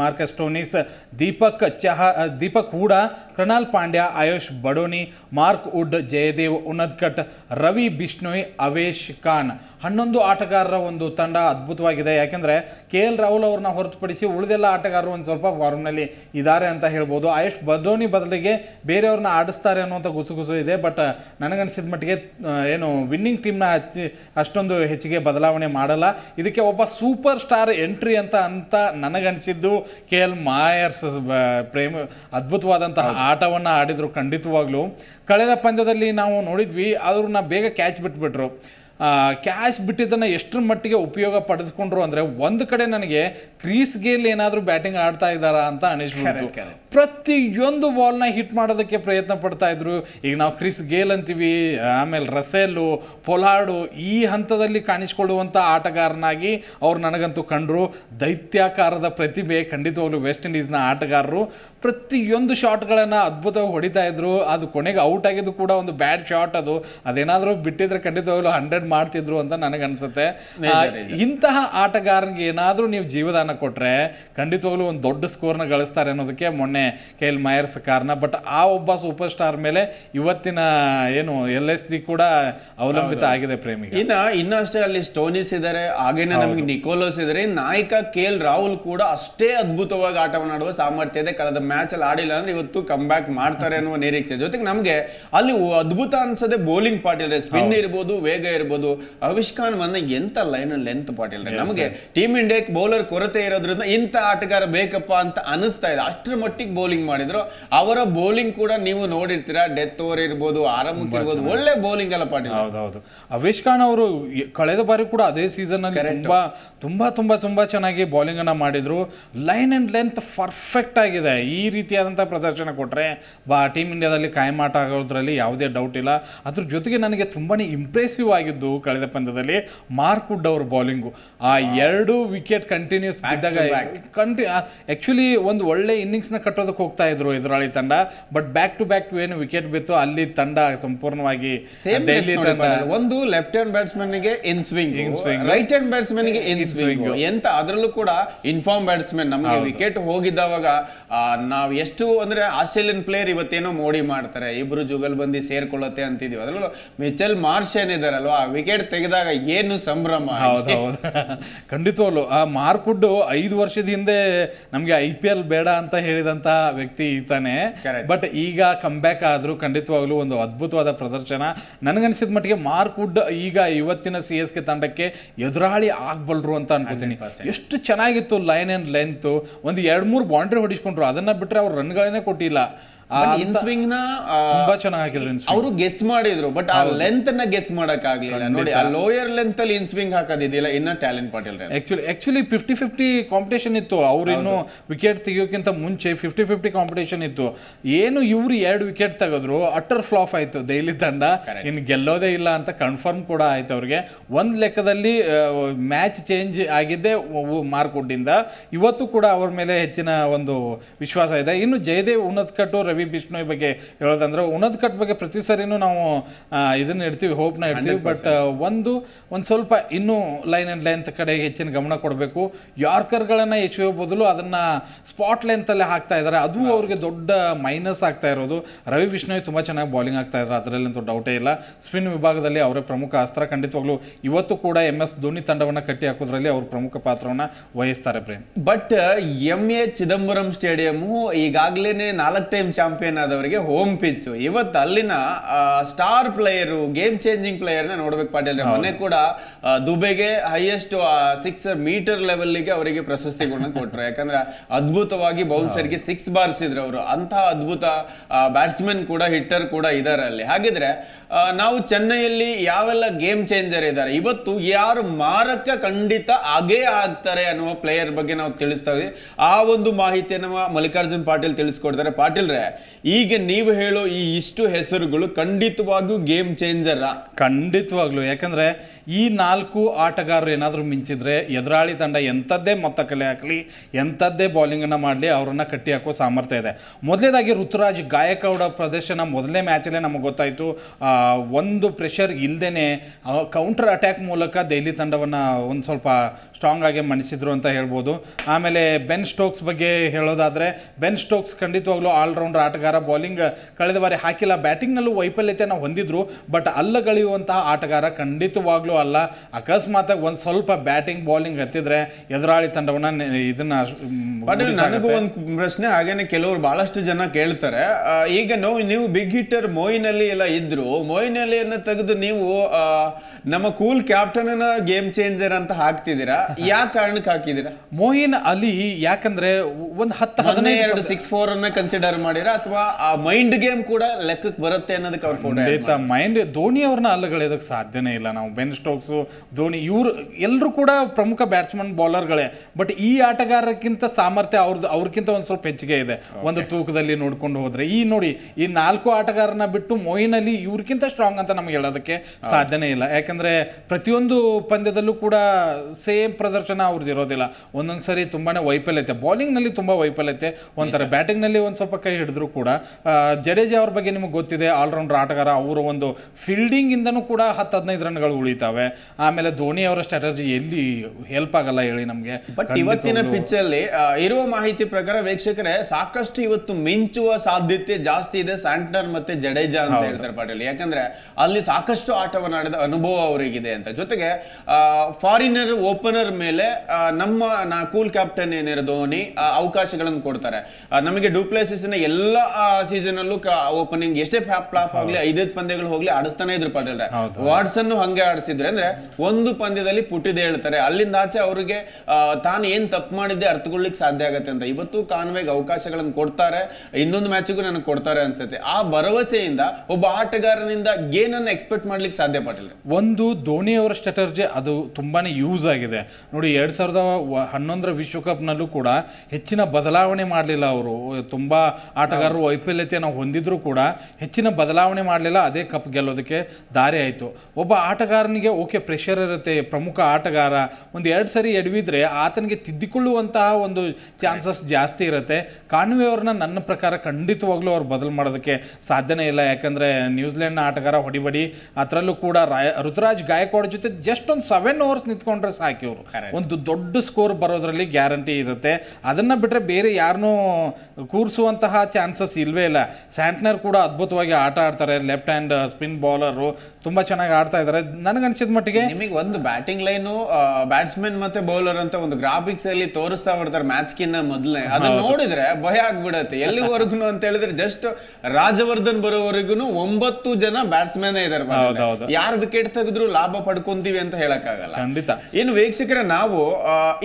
Marcus Stoinis Deepak Chahar Deepak Hooda Krunal Pandya Ayush Badoni Mark Wood Jaydev Unadkat Ravi Bishnoi Avesh Khan ಹನ್ನೊಂದು ಆಟಗಾರರ ಒಂದು ತಂಡ ಅದ್ಭುತವಾಗಿದೆ ಯಾಕೆಂದರೆ ಕೆ ಎಲ್ ರಾಹುಲ್ ಅವ್ರನ್ನ ಹೊರತುಪಡಿಸಿ ಉಳಿದೆಲ್ಲ ಆಟಗಾರರು ಒಂದು ಸ್ವಲ್ಪ ಫಾರ್ಮ್ನಲ್ಲಿ ಇದ್ದಾರೆ ಅಂತ ಹೇಳ್ಬೋದು ಆಯುಷ್ ಬದೋನಿ ಬದಲಿಗೆ ಬೇರೆಯವ್ರನ್ನ ಆಡಿಸ್ತಾರೆ ಅನ್ನುವಂಥ ಗುಸುಗುಸು ಇದೆ ಬಟ್ ನನಗನ್ಸಿದ ಮಟ್ಟಿಗೆ ಏನು ವಿನ್ನಿಂಗ್ ಟೀಮ್ನ ಹಚ್ಚಿ ಅಷ್ಟೊಂದು ಹೆಚ್ಚಿಗೆ ಬದಲಾವಣೆ ಮಾಡಲ್ಲ ಇದಕ್ಕೆ ಒಬ್ಬ ಸೂಪರ್ ಸ್ಟಾರ್ ಎಂಟ್ರಿ ಅಂತ ಅಂತ ನನಗನ್ಸಿದ್ದು ಕೆ ಎಲ್ ಮಾಯರ್ಸ್ ಪ್ರೇಮ ಅದ್ಭುತವಾದಂತಹ ಆಟವನ್ನು ಆಡಿದರು ಖಂಡಿತವಾಗ್ಲೂ ಕಳೆದ ಪಂದ್ಯದಲ್ಲಿ ನಾವು ನೋಡಿದ್ವಿ ಅವ್ರನ್ನ ಬೇಗ ಕ್ಯಾಚ್ ಬಿಟ್ಬಿಟ್ರು ಕ್ಯಾಶ್ ಬಿಟ್ಟಿದ್ದನ್ನು ಎಷ್ಟರ ಮಟ್ಟಿಗೆ ಉಪಯೋಗ ಪಡೆದುಕೊಂಡ್ರು ಅಂದರೆ ಒಂದು ಕಡೆ ನನಗೆ ಕ್ರೀಸ್ ಗೇಲ್ ಏನಾದರೂ ಬ್ಯಾಟಿಂಗ್ ಆಡ್ತಾ ಇದ್ದಾರಾ ಅಂತ ಅನಿಸ್ಬಿಡ್ತು ಪ್ರತಿಯೊಂದು ಬಾಲ್ನ ಹಿಟ್ ಮಾಡೋದಕ್ಕೆ ಪ್ರಯತ್ನ ಪಡ್ತಾ ಇದ್ರು ಈಗ ನಾವು ಕ್ರಿಸ್ ಗೇಲ್ ಅಂತೀವಿ ಆಮೇಲೆ ರಸೇಲು ಪೊಲಾಡು ಈ ಹಂತದಲ್ಲಿ ಕಾಣಿಸ್ಕೊಳ್ಳುವಂಥ ಆಟಗಾರನಾಗಿ ಅವ್ರು ನನಗಂತೂ ಕಂಡ್ರು ದೈತ್ಯಾಕಾರದ ಪ್ರತಿಭೆ ಖಂಡಿತವಾಗ್ಲೂ ವೆಸ್ಟ್ ಇಂಡೀಸ್ನ ಆಟಗಾರರು ಪ್ರತಿಯೊಂದು ಶಾಟ್ಗಳನ್ನು ಅದ್ಭುತವಾಗಿ ಹೊಡಿತಾ ಇದ್ರು ಅದು ಕೊನೆಗೆ ಔಟ್ ಆಗಿದ್ದು ಕೂಡ ಒಂದು ಬ್ಯಾಡ್ ಶಾಟ್ ಅದು ಅದೇನಾದರೂ ಬಿಟ್ಟಿದ್ರೆ ಖಂಡಿತವಾಗ್ಲೂ ಹಂಡ್ರೆಡ್ ಮಾಡ್ತಿದ್ರು ಅಂತ ಅನ್ಸುತ್ತೆ ಇಂತಹ ಆಟಗಾರನಿಗೆ ಏನಾದರೂ ನೀವು ಜೀವದಾನ ಕೊಟ್ಟರೆ ಖಂಡಿತವಾಗ್ಲೂ ಒಂದು ದೊಡ್ಡ ಸ್ಕೋರ್ನ ಗಳಿಸ್ತಾರೆ ಅನ್ನೋದಕ್ಕೆ ಮೊನ್ನೆ ಕೆ ಎಲ್ ಮೈರ್ಸ್ ಕಾರಣ ಬಟ್ ಆ ಒಬ್ಬ ಸೂಪರ್ ಸ್ಟಾರ್ ಮೇಲೆ ಇವತ್ತಿನ ಏನು ಎಲ್ ಎಸ್ ಜಿ ಕೂಡ ಅವಲಂಬಿತ ಆಗಿದೆ ಪ್ರೇಮಿ ಇನ್ನ ಇನ್ನೂ ಅಷ್ಟೇ ಅಲ್ಲಿ ಸ್ಟೋನಿಸ್ ಇದ್ದಾರೆ ಹಾಗೇನೆ ನಮಗೆ ನಿಕೋಲೋಸ್ ಇದ್ದಾರೆ ನಾಯಕ ಕೆ ಎಲ್ ರಾಹುಲ್ ಕೂಡ ಅಷ್ಟೇ ಅದ್ಭುತವಾಗಿ ಆಟವನ್ನು ಸಾಮರ್ಥ್ಯ ಇದೆ ಕಳೆದ ಮ್ಯಾಚ್ ಅಲ್ಲಿ ಆಡಿಲ್ಲ ಅಂದ್ರೆ ಇವತ್ತು ಕಮ್ ಬ್ಯಾಕ್ ಮಾಡ್ತಾರೆ ಅನ್ನುವ ನಿರೀಕ್ಷೆ ಜೊತೆಗೆ ನಮಗೆ ಅಲ್ಲಿ ಅದ್ಭುತ ಅನ್ಸದೆ ಬೌಲಿಂಗ್ ಪಾರ್ಟಿ ಇದೆ ಸ್ಪಿನ್ ಇರ್ಬೋದು ವೇಗ ಇರ್ಬೋದು ಇರ್ಬೋದು ಅವಿಶ್ ಖಾನ್ ಬಂದ ಎಂತ ಲೈನ್ ಅಲ್ಲಿ ಲೆಂತ್ ಪಾಟೀಲ್ ನಮಗೆ ಟೀಮ್ ಇಂಡಿಯಾಕ್ ಬೌಲರ್ ಕೊರತೆ ಇರೋದ್ರಿಂದ ಇಂಥ ಆಟಗಾರ ಬೇಕಪ್ಪ ಅಂತ ಅನಿಸ್ತಾ ಇದೆ ಅಷ್ಟರ ಮಟ್ಟಿಗೆ ಬೌಲಿಂಗ್ ಮಾಡಿದ್ರು ಅವರ ಬೌಲಿಂಗ್ ಕೂಡ ನೀವು ನೋಡಿರ್ತೀರಾ ಡೆತ್ ಓವರ್ ಇರ್ಬೋದು ಆರಂಭಕ್ಕೆ ಇರ್ಬೋದು ಒಳ್ಳೆ ಬೌಲಿಂಗ್ ಎಲ್ಲ ಪಾಟೀಲ್ ಹೌದೌದು ಅವಿಶ್ ಖಾನ್ ಅವರು ಕಳೆದ ಬಾರಿ ಕೂಡ ಅದೇ ಸೀಸನ್ ಅಲ್ಲಿ ತುಂಬಾ ತುಂಬಾ ತುಂಬಾ ತುಂಬಾ ಚೆನ್ನಾಗಿ ಬೌಲಿಂಗ್ ಅನ್ನ ಮಾಡಿದ್ರು ಲೈನ್ ಅಂಡ್ ಲೆಂತ್ ಪರ್ಫೆಕ್ಟ್ ಆಗಿದೆ ಈ ರೀತಿಯಾದಂತಹ ಪ್ರದರ್ಶನ ಕೊಟ್ಟರೆ ಬಾ ಟೀಮ್ ಇಂಡಿಯಾದಲ್ಲಿ ಆಟ ಆಗೋದ್ರಲ್ಲಿ ಯಾವುದೇ ಡೌಟ್ ಇಲ್ಲ ಅದ್ರ ಜೊತೆಗೆ ನನಗೆ ತುಂಬಾನೇ ಇಂಪ್ರೆಸಿವ್ ಆಗಿದ್ದು ಕಳೆದ ಪಂದ್ಯದಲ್ಲಿ ಮಾರ್ಕ್ ಉಡ್ ಅವ್ರ ಬೌಲಿಂಗು ಆ ಎರಡು ವಿಕೆಟ್ ಕಂಟಿನ್ಯೂಸ್ ಬಿದ್ದಾಗ ಕಂಟಿ ಆ್ಯಕ್ಚುಲಿ ಒಂದು ಒಳ್ಳೆ ಇನ್ನಿಂಗ್ಸ್ನ ಕಟ್ಟೋದಕ್ಕೆ ಹೋಗ್ತಾ ಇದ್ರು ಎದುರಾಳಿ ತಂಡ ಬಟ್ ಬ್ಯಾಕ್ ಟು ಬ್ಯಾಕ್ ಏನು ವಿಕೆಟ್ ಬಿತ್ತು ಅಲ್ಲಿ ತಂಡ ಸಂಪೂರ್ಣವಾಗಿ ಒಂದು ಲೆಫ್ಟ್ ಹ್ಯಾಂಡ್ ಬ್ಯಾಟ್ಸ್ಮನ್ ಗೆ in swing right hand batsman in swing ಎಂತ ಅದರಲ್ಲೂ ಕೂಡ ಇನ್ಫಾರ್ಮ್ ಬ್ಯಾಟ್ಸ್ಮನ್ ನಮಗೆ ವಿಕೆಟ್ ಹೋಗಿದ್ದಾವಾಗ ನಾವು ಎಷ್ಟು ಅಂದ್ರೆ ಆಸ್ಟ್ರೇಲಿಯನ್ ಪ್ಲೇಯರ್ ಇವತ್ತೇನೋ ಮೋಡಿ ಮಾಡ್ತಾರೆ ಇಬ್ರು ಜುಗಲ್ ಬಂದಿ ಸೇರ್ಕೊಳ್ಳುತ್ತೆ ಅಂತಿದೀವಿ ಅದರಲ್ಲೂ ಮಿಚಲ್ ಮಾರ್ಷ್ ಏನಿದಾರಲ್ವಾ ವಿಕೆಟ್ ತೆಗೆದಾಗ ಏನು ಸಂಭ್ರಮ ಹೌದೌದು ಆ ಮಾರ್ಕುಡ್ಡು ಐದು ವರ್ಷದ ಹಿಂದೆ ನಮ್ಗೆ ಐ ಪಿ ಎಲ್ ಬೇಡ ಅಂತ ಹೇಳಿದಂತ ವ್ಯಕ್ತಿ ಇರ್ತಾನೆ ಬಟ್ ಈಗ ಕಮ್ ಬ್ಯಾಕ್ ಆದ್ರೂ ಖಂಡಿತವಾಗ್ಲೂ ಒಂದು ಅದ್ಭುತವಾದ ಪ್ರದರ್ಶನ ನನಗನ್ಸಿದ ಮಟ್ಟಿಗೆ ಮಾರ್ಕುಡ್ ಈಗ ಇವತ್ತಿನ ಸಿ ಎಸ್ ಕೆ ತಂಡಕ್ಕೆ ಎದುರಾಳಿ ಆಗ್ಬಲ್ರು ಅಂತ ಅನ್ಕೋತೀನಿ ಎಷ್ಟು ಚೆನ್ನಾಗಿತ್ತು ಲೈನ್ ಅಂಡ್ ಲೆಂತ್ ಒಂದು ಎರಡ್ ಮೂರ್ ಬೌಂಡ್ರಿ ಹೊಡಿಸ್ಕೊಂಡ್ರು ಅದನ್ನ ಬಿಟ್ಟರೆ ಅವ್ರು ರನ್ಗಳನ್ನೇ ಕೊಟ್ಟಿಲ್ಲ ಇನ್ ಸ್ವಿಂಗ್ ನ ತುಂಬಾ ಚೆನ್ನಾಗಿದ್ರು ಅವರು ಗೆಸ್ ಮಾಡಿದ್ರು ಬಟ್ ಆ ಲೆಂತ್ ನ ಗೆಸ್ ಮಾಡಕ್ ಆಗ್ಲಿಲ್ಲ ನೋಡಿ ಆ ಲೋಯರ್ ಲೆಂತ್ ಅಲ್ಲಿ ಇನ್ ಸ್ವಿಂಗ್ ಹಾಕೋದಿದೆಯಲ್ಲ ಇನ್ನ talent Patil actually actually fifty fifty competition ಇತ್ತು ಅವ್ರು ಇನ್ನು ವಿಕೆಟ್ ತೆಗಿಯೋಕ್ಕಿಂತ ಮುಂಚೆ ಫಿಫ್ಟಿ ಫಿಫ್ಟಿ ಕಾಂಪಿಟೇಷನ್ ಇತ್ತು ಏನು ಇವ್ರು ಎರಡು ವಿಕೆಟ್ ತೆಗೆದ್ರು ಅಟರ್ ಫ್ಲಾಪ್ ಆಯ್ತು ದೈಲಿ ತಂಡ ಇನ್ ಗೆಲ್ಲೋದೇ ಇಲ್ಲ ಅಂತ ಕನ್ಫರ್ಮ್ ಕೂಡ ಆಯ್ತು ಅವ್ರಿಗೆ ಒಂದ್ ಲೆಕ್ಕದಲ್ಲಿ ಮ್ಯಾಚ್ ಚೇಂಜ್ ಆಗಿದ್ದೆ ಮಾರ್ಕ್ ಇಂದ ಇವತ್ತು ಕೂಡ ಅವ್ರ ಮೇಲೆ ಹೆಚ್ಚಿನ ಒಂದು ವಿಶ್ವಾಸ ಇದೆ ಇನ್ನು ಜಯದೇವ್ ಉನ್ನತ್ ಕಟ್ಟು ರವಿ ಬಿಷ್ಣೋಯ್ ಬಗ್ಗೆ ಹೇಳೋದಂದ್ರೆ ಉನದ್ ಕಟ್ ಬಗ್ಗೆ ಪ್ರತಿ ಸರಿನೂ ನಾವು ಇದನ್ನ ಇಡ್ತೀವಿ ಹೋಪ್ನ ಇಡ್ತೀವಿ ಬಟ್ ಒಂದು ಒಂದು ಸ್ವಲ್ಪ ಇನ್ನು ಲೈನ್ ಅಂಡ್ ಲೆಂತ್ ಕಡೆ ಹೆಚ್ಚಿನ ಗಮನ ಕೊಡಬೇಕು ಯಾರ್ಕರ್ಗಳನ್ನು ಹೆಚ್ಚುವ ಬದಲು ಅದನ್ನ ಸ್ಪಾಟ್ ಲೆಂತಲ್ಲೇ ಹಾಕ್ತಾ ಇದ್ದಾರೆ ಅದು ಅವ್ರಿಗೆ ದೊಡ್ಡ ಮೈನಸ್ ಆಗ್ತಾ ಇರೋದು ರವಿ ಬಿಷ್ಣೋಯ್ ತುಂಬಾ ಚೆನ್ನಾಗಿ ಬಾಲಿಂಗ್ ಆಗ್ತಾ ಇದ್ದಾರೆ ಅದರಲ್ಲಂತೂ ಡೌಟೇ ಇಲ್ಲ ಸ್ಪಿನ್ ವಿಭಾಗದಲ್ಲಿ ಅವರೇ ಪ್ರಮುಖ ಅಸ್ತ್ರ ಖಂಡಿತವಾಗ್ಲು ಇವತ್ತು ಕೂಡ ಎಂ ಎಸ್ ಧೋನಿ ತಂಡವನ್ನು ಕಟ್ಟಿ ಹಾಕೋದ್ರಲ್ಲಿ ಅವರು ಪ್ರಮುಖ ಪಾತ್ರವನ್ನು ವಹಿಸ್ತಾರೆ Prem but M A Chidambaram stadium ಈಗಾಗಲೇ ನಾಲ್ಕು ಟೈಮ್ ಚಾಂಪಿಯನ್ ಆದವರಿಗೆ ಹೋಮ್ ಪಿಚ್ಚು ಇವತ್ತು ಅಲ್ಲಿನ ಸ್ಟಾರ್ ಪ್ಲೇಯರು ಗೇಮ್ ಚೇಂಜಿಂಗ್ ಪ್ಲೇಯರ್ನ ನೋಡ್ಬೇಕು ಪಾಟೀಲ್ ಮೊನ್ನೆ ಕೂಡ ದುಬೈಗೆ ಹೈಯೆಸ್ಟ್ ಸಿಕ್ಸ್ ಮೀಟರ್ ಲೆವೆಲ್ಗೆ ಅವರಿಗೆ ಪ್ರಶಸ್ತಿಗಳನ್ನ ಕೊಟ್ಟರು ಯಾಕಂದ್ರೆ ಅದ್ಭುತವಾಗಿ ಬೌನ್ಸರ್ಗೆ ಸಿಕ್ಸ್ ಬಾರಿಸಿದ್ರು ಅವರು ಅಂತಹ ಅದ್ಭುತ ಬ್ಯಾಟ್ಸ್ಮನ್ ಕೂಡ ಹಿಟ್ಟರ್ ಕೂಡ ಇದ್ದಾರೆ ಅಲ್ಲಿ ಹಾಗಿದ್ರೆ ನಾವು ಚೆನ್ನೈಯಲ್ಲಿ ಯಾವೆಲ್ಲ ಗೇಮ್ ಚೇಂಜರ್ ಇದ್ದಾರೆ ಇವತ್ತು ಯಾರು ಮಾರಕ ಖಂಡಿತ ಆಗೇ ಆಗ್ತಾರೆ ಅನ್ನುವ ಪ್ಲೇಯರ್ ಬಗ್ಗೆ ನಾವು ತಿಳಿಸ್ತಾ ಇದ್ದೀವಿ ಆ ಒಂದು ಮಾಹಿತಿಯನ್ನು ಮಲ್ಲಿಕಾರ್ಜುನ್ ಪಾಟೀಲ್ ತಿಳಿಸ್ಕೊಡ್ತಾರೆ ಪಾಟೀಲ್ರೆ ಈಗ ನೀವು ಹೇಳೋ ಈ ಇಷ್ಟು ಹೆಸರುಗಳು ಖಂಡಿತವಾಗಿಯೂ ಗೇಮ್ ಚೇಂಜರ್ ಖಂಡಿತವಾಗ್ಲು ಯಾಕಂದ್ರೆ ಈ ನಾಲ್ಕು ಆಟಗಾರರು ಏನಾದರೂ ಮಿಂಚಿದ್ರೆ ಎದುರಾಳಿ ತಂಡ ಎಂಥದ್ದೇ ಮೊತ್ತ ಕಲೆ ಹಾಕಲಿ ಎಂಥದ್ದೇ ಬೌಲಿಂಗನ್ನು ಮಾಡಲಿ ಅವರನ್ನು ಕಟ್ಟಿ ಹಾಕೋ ಸಾಮರ್ಥ್ಯ ಇದೆ ಮೊದಲೇದಾಗಿ ಋತುರಾಜ್ ಗಾಯಕ ಪ್ರದರ್ಶನ ಮೊದಲನೇ ಮ್ಯಾಚಲ್ಲೇ ನಮಗೆ ಗೊತ್ತಾಯಿತು ಒಂದು ಪ್ರೆಷರ್ ಇಲ್ಲದೇ ಕೌಂಟರ್ ಅಟ್ಯಾಕ್ ಮೂಲಕ ದೆಹಲಿ ತಂಡವನ್ನು ಒಂದು ಸ್ವಲ್ಪ ಸ್ಟ್ರಾಂಗ್ ಆಗಿ ಮಣಿಸಿದ್ರು ಅಂತ ಹೇಳ್ಬೋದು ಆಮೇಲೆ ಬೆನ್ ಸ್ಟೋಕ್ಸ್ ಬಗ್ಗೆ ಹೇಳೋದಾದ್ರೆ ಬೆನ್ ಸ್ಟೋಕ್ಸ್ ಖಂಡಿತವಾಗ್ಲೂ ಆಲ್ರೌಂಡರ್ ಆಟಗಾರ ಬೌಲಿಂಗ್ ಕಳೆದ ಬಾರಿ ಹಾಕಿಲ್ಲ ಬ್ಯಾಟಿಂಗ್ನಲ್ಲೂ ವೈಫಲ್ಯತೆಯನ್ನು ಹೊಂದಿದ್ರು ಬಟ್ ಅಲ್ಲಗಳೆಯುವಂತಹ ಆಟಗಾರ ಖಂಡಿತವಾಗ್ಲೂ ಅಲ್ಲ ಅಕಸ್ಮಾತಾಗಿ ಒಂದು ಸ್ವಲ್ಪ ಬ್ಯಾಟಿಂಗ್ ಬೌಲಿಂಗ್ ಹತ್ತಿದ್ರೆ ಎದುರಾಳಿ ತಂಡವನ್ನ ಇದನ್ನ ನನಗೂ ಒಂದು ಪ್ರಶ್ನೆ ಹಾಗೇನೆ ಕೆಲವರು ಬಹಳಷ್ಟು ಜನ ಕೇಳ್ತಾರೆ ಈಗ ನೋವು ನೀವು ಬಿಗ್ ಹಿಟ್ಟರ್ ಮೋಯಿನಲ್ಲಿ ಅಲಿ ಎಲ್ಲ ಇದ್ರು ಮೋಯಿನ್ ಅಲಿಯನ್ನ ತೆಗೆದು ನೀವು ನಮ್ಮ ಕೂಲ್ ಕ್ಯಾಪ್ಟನ್ ಗೇಮ್ ಚೇಂಜರ್ ಅಂತ ಹಾಕ್ತಿದ್ದೀರಾ ಯಾಕೆ ಕಾರಣಕ್ಕೆ ಹಾಕಿದ್ದೀರಾ ಮೋಹಿನ್ ಅಲಿ ಯಾಕಂದ್ರೆ ಒಂದು ಹತ್ತು ಹದಿನೈದು ಸಿಕ್ಸ್ ಫೋರ್ ಅನ್ನ ಕನ್ಸಿಡರ್ ಮಾಡಿರ ಅಥವಾ ಆ ಮೈಂಡ್ ಗೇಮ್ ಕೂಡ ಲೆಕ್ಕಕ್ಕೆ ಬರುತ್ತೆ ಅನ್ನೋದಕ್ಕೆ ಅವ್ರ ಫೋಟೋ ಮೈಂಡ್ ಧೋನಿ ಅವ್ರನ್ನ ಅಲ್ಲಗಳೆಯೋದಕ್ಕೆ ಸಾಧ್ಯನೇ ಇಲ್ಲ ನಾವು ಬೆನ್ ಸ್ಟೋಕ್ಸ್ ಧೋನಿ ಇವರು ಎಲ್ಲರೂ ಕೂಡ ಪ್ರಮುಖ ಬ್ಯಾಟ್ಸ್ಮನ್ ಬೌಲರ್ಗಳೇ ಬಟ್ ಈ ಆಟಗಾರಕ್ಕಿಂತ ಸಾಮರ್ಥ್ಯ ಅವ್ರದ್ದು ಅವ್ರಕ್ಕಿಂತ ಒಂದು ಸ್ವಲ್ಪ ಹೆಚ್ಚಿಗೆ ಇದೆ ಒಂದು ತೂಕದಲ್ಲಿ ನೋಡ್ಕೊಂಡು ಹೋದ್ರೆ ಈ ನೋಡಿ ಈ ನಾಲ್ಕು ಆಟಗಾರನ ಬಿಟ್ಟು ಮೊಯಿನ್ ಅಲ್ಲಿ ಇವ್ರಕ್ಕಿಂತ ಸ್ಟ್ರಾಂಗ್ ಅಂತ ನಮ್ಗೆ ಹೇಳೋದಕ್ಕೆ ಸಾಧ್ಯನೇ ಇಲ್ಲ ಯಾಕಂದ್ರೆ ಪ್ರತಿಯೊಂದು ಪಂದ್ಯದಲ್ಲೂ ಕೂಡ ಸೇಮ್ ಪ್ರದರ್ಶನ ಅವ್ರದ್ದು ಇರೋದಿಲ್ಲ ಒಂದೊಂದ್ಸರಿ ತುಂಬಾನೇ ವೈಫಲ್ಯತೆ ಬೌಲಿಂಗ್ ನಲ್ಲಿ ತುಂಬಾ ವೈಫಲ್ಯತೆ ಒಂಥರ ಬ್ಯಾಟಿಂಗ್ ನಲ್ಲಿ ಒಂದ್ ಸ್ವಲ್ಪ ಕೈ ಹಿಡಿದ್ರು ಕೂಡ ಜಡೇಜಾ ಅವ್ರ ಬಗ್ಗೆ ನಿಮಗೆ ಗೊತ್ತಿದೆ ಆಲ್ರೌಂಡರ್ ಆಟಗಾರ ಅವರು ಒಂದು ಫೀಲ್ಡಿಂಗ್ ಫೀಲ್ಡಿಂಗಿಂದನೂ ಕೂಡ ಹತ್ತು ಹದಿನೈದು ರನ್ಗಳು ಉಳಿತಾವೆ ಆಮೇಲೆ ಧೋನಿ ಅವರ ಸ್ಟ್ರಾಟಜಿ ಎಲ್ಲಿ ಹೆಲ್ಪ್ ಆಗಲ್ಲ ಹೇಳಿ ನಮಗೆ ಬಟ್ ಇವತ್ತಿನ ಪಿಚ್ ಅಲ್ಲಿ ಇರುವ ಮಾಹಿತಿ ಪ್ರಕಾರ ವೀಕ್ಷಕರೇ ಸಾಕಷ್ಟು ಇವತ್ತು ಮಿಂಚುವ ಸಾಧ್ಯತೆ ಜಾಸ್ತಿ ಇದೆ ಸ್ಯಾಂಟ್ನರ್ ಮತ್ತೆ ಜಡೇಜಾ ಅಂತ ಹೇಳ್ತಾರೆ ಪಾಟೀಲ್ ಯಾಕಂದ್ರೆ ಅಲ್ಲಿ ಸಾಕಷ್ಟು ಆಟವನ್ನು ಆಡಿದ ಅನುಭವ ಅವರಿಗಿದೆ ಅಂತ ಜೊತೆಗೆ ಫಾರಿನರ್ ಓಪನರ್ ಮೇಲೆ ನಮ್ಮ ಕೂಲ್ ಕ್ಯಾಪ್ಟನ್ ಏನಿರೋ ಧೋನಿ ಅವಕಾಶಗಳನ್ನು ಕೊಡ್ತಾರೆ ನಮಗೆ ಡೂಪ್ಲೇಸಿಸ್ನ ಎಲ್ಲ ಎಲ್ಲ ಸೀಸನ್ ಅಲ್ಲೂ ಓಪನಿಂಗ್ ಎಷ್ಟೇ ಫ್ಲಾಪ್ ಆಗ್ಲಿ ಐದೈದು ಪಂದ್ಯಗಳು ಹೋಗ್ಲಿ ಆಡಿಸ್ತಾನೆ ಇದ್ರು ಪಟೇಲ್ ವಾಟ್ಸನ್ ಹಂಗೆ ಆಡಿಸಿದ್ರೆ ಅಂದ್ರೆ ಒಂದು ಪಂದ್ಯದಲ್ಲಿ ಪುಟ್ಟಿದೆ ಹೇಳ್ತಾರೆ ಅಲ್ಲಿಂದ ಆಚೆ ಅವರಿಗೆ ತಾನು ಏನ್ ತಪ್ಪು ಮಾಡಿದ್ದೆ ಅರ್ಥಗೊಳ್ಳಿಕ್ ಸಾಧ್ಯ ಆಗತ್ತೆ ಅಂತ ಇವತ್ತು ಕಾನ್ವೆಗೆ ಅವಕಾಶಗಳನ್ನು ಕೊಡ್ತಾರೆ ಇನ್ನೊಂದು ಮ್ಯಾಚಿಗೂ ನನಗೆ ಕೊಡ್ತಾರೆ ಅನ್ಸುತ್ತೆ ಆ ಭರವಸೆಯಿಂದ ಒಬ್ಬ ಆಟಗಾರನಿಂದ ಏನನ್ನು ಎಕ್ಸ್ಪೆಕ್ಟ್ ಮಾಡ್ಲಿಕ್ಕೆ ಸಾಧ್ಯ ಪಟೇಲ್ ಒಂದು ಧೋನಿ ಅವರ ಸ್ಟ್ರಾಟರ್ಜಿ ಅದು ತುಂಬಾನೇ ಯೂಸ್ ಆಗಿದೆ ನೋಡಿ ಎರಡ್ ಸಾವಿರದ ಹನ್ನೊಂದರ ನಲ್ಲೂ ಕೂಡ ಹೆಚ್ಚಿನ ಬದಲಾವಣೆ ಮಾಡಲಿಲ್ಲ ಅವರು ತುಂಬಾ ಆಟ ಆಟಗಾರರು ವೈಫಲ್ಯತೆಯನ್ನು ನಾವು ಕೂಡ ಹೆಚ್ಚಿನ ಬದಲಾವಣೆ ಮಾಡಲಿಲ್ಲ ಅದೇ ಕಪ್ ಗೆಲ್ಲೋದಕ್ಕೆ ದಾರಿ ಆಯಿತು ಒಬ್ಬ ಆಟಗಾರನಿಗೆ ಓಕೆ ಪ್ರೆಷರ್ ಇರುತ್ತೆ ಪ್ರಮುಖ ಆಟಗಾರ ಒಂದು ಎರಡು ಸರಿ ಎಡವಿದ್ರೆ ಆತನಿಗೆ ತಿದ್ದಿಕೊಳ್ಳುವಂತಹ ಒಂದು ಚಾನ್ಸಸ್ ಜಾಸ್ತಿ ಇರುತ್ತೆ ಕಾಣುವೆಯವ್ರನ್ನ ನನ್ನ ಪ್ರಕಾರ ಖಂಡಿತವಾಗ್ಲೂ ಅವ್ರು ಬದಲು ಮಾಡೋದಕ್ಕೆ ಸಾಧ್ಯನೇ ಇಲ್ಲ ಯಾಕಂದರೆ ನ್ಯೂಜಿಲೆಂಡ್ನ ಆಟಗಾರ ಹೊಡಿಬಡಿ ಅದರಲ್ಲೂ ಕೂಡ ರುತುರಾಜ್ ಋತುರಾಜ್ ಗಾಯಕ್ವಾಡ್ ಜೊತೆ ಜಸ್ಟ್ ಒಂದು ಸೆವೆನ್ ಅವರ್ಸ್ ನಿಂತ್ಕೊಂಡ್ರೆ ಸಾಕಿ ಅವರು ಒಂದು ದೊಡ್ಡ ಸ್ಕೋರ್ ಬರೋದ್ರಲ್ಲಿ ಗ್ಯಾರಂಟಿ ಇರುತ್ತೆ ಅದನ್ನು ಬಿಟ್ಟರೆ ಬೇರೆ ಯಾರನ್ನೂ ಕೂರಿಸುವಂತಹ ಚಾನ್ಸ್ ಚಾನ್ಸಸ್ ಇಲ್ಲವೇ ಇಲ್ಲ ಸ್ಯಾಂಟ್ನರ್ ಕೂಡ ಅದ್ಭುತವಾಗಿ ಆಟ ಆಡ್ತಾರೆ ಲೆಫ್ಟ್ ಹ್ಯಾಂಡ್ ಸ್ಪಿನ್ ಬೌಲರು ತುಂಬ ಚೆನ್ನಾಗಿ ಆಡ್ತಾ ಇದ್ದಾರೆ ನನಗೆ ಅನಿಸಿದ ಮಟ್ಟಿಗೆ ನಿಮಗೆ ಒಂದು ಬ್ಯಾಟಿಂಗ್ ಲೈನು ಬ್ಯಾಟ್ಸ್ಮನ್ ಮತ್ತೆ ಬೌಲರ್ ಅಂತ ಒಂದು ಗ್ರಾಫಿಕ್ಸ್ ಅಲ್ಲಿ ತೋರಿಸ್ತಾ ಬರ್ತಾರೆ ಮ್ಯಾಚ್ಕಿನ್ನ ಕಿನ್ನ ಮೊದಲೇ ಅದನ್ನ ನೋಡಿದ್ರೆ ಭಯ ಆಗ್ಬಿಡತ್ತೆ ಎಲ್ಲಿವರೆಗೂ ಅಂತ ಹೇಳಿದ್ರೆ ಜಸ್ಟ್ ರಾಜವರ್ಧನ್ ಬರೋವರೆಗೂ ಒಂಬತ್ತು ಜನ ಬ್ಯಾಟ್ಸ್ಮನ್ ಇದಾರೆ ಯಾರು ವಿಕೆಟ್ ತೆಗೆದ್ರು ಲಾಭ ಪಡ್ಕೊಂತೀವಿ ಅಂತ ಹೇಳಕ್ ಖಂಡಿತ ಇನ್ನು ವೀಕ್ಷಕರ ನಾವು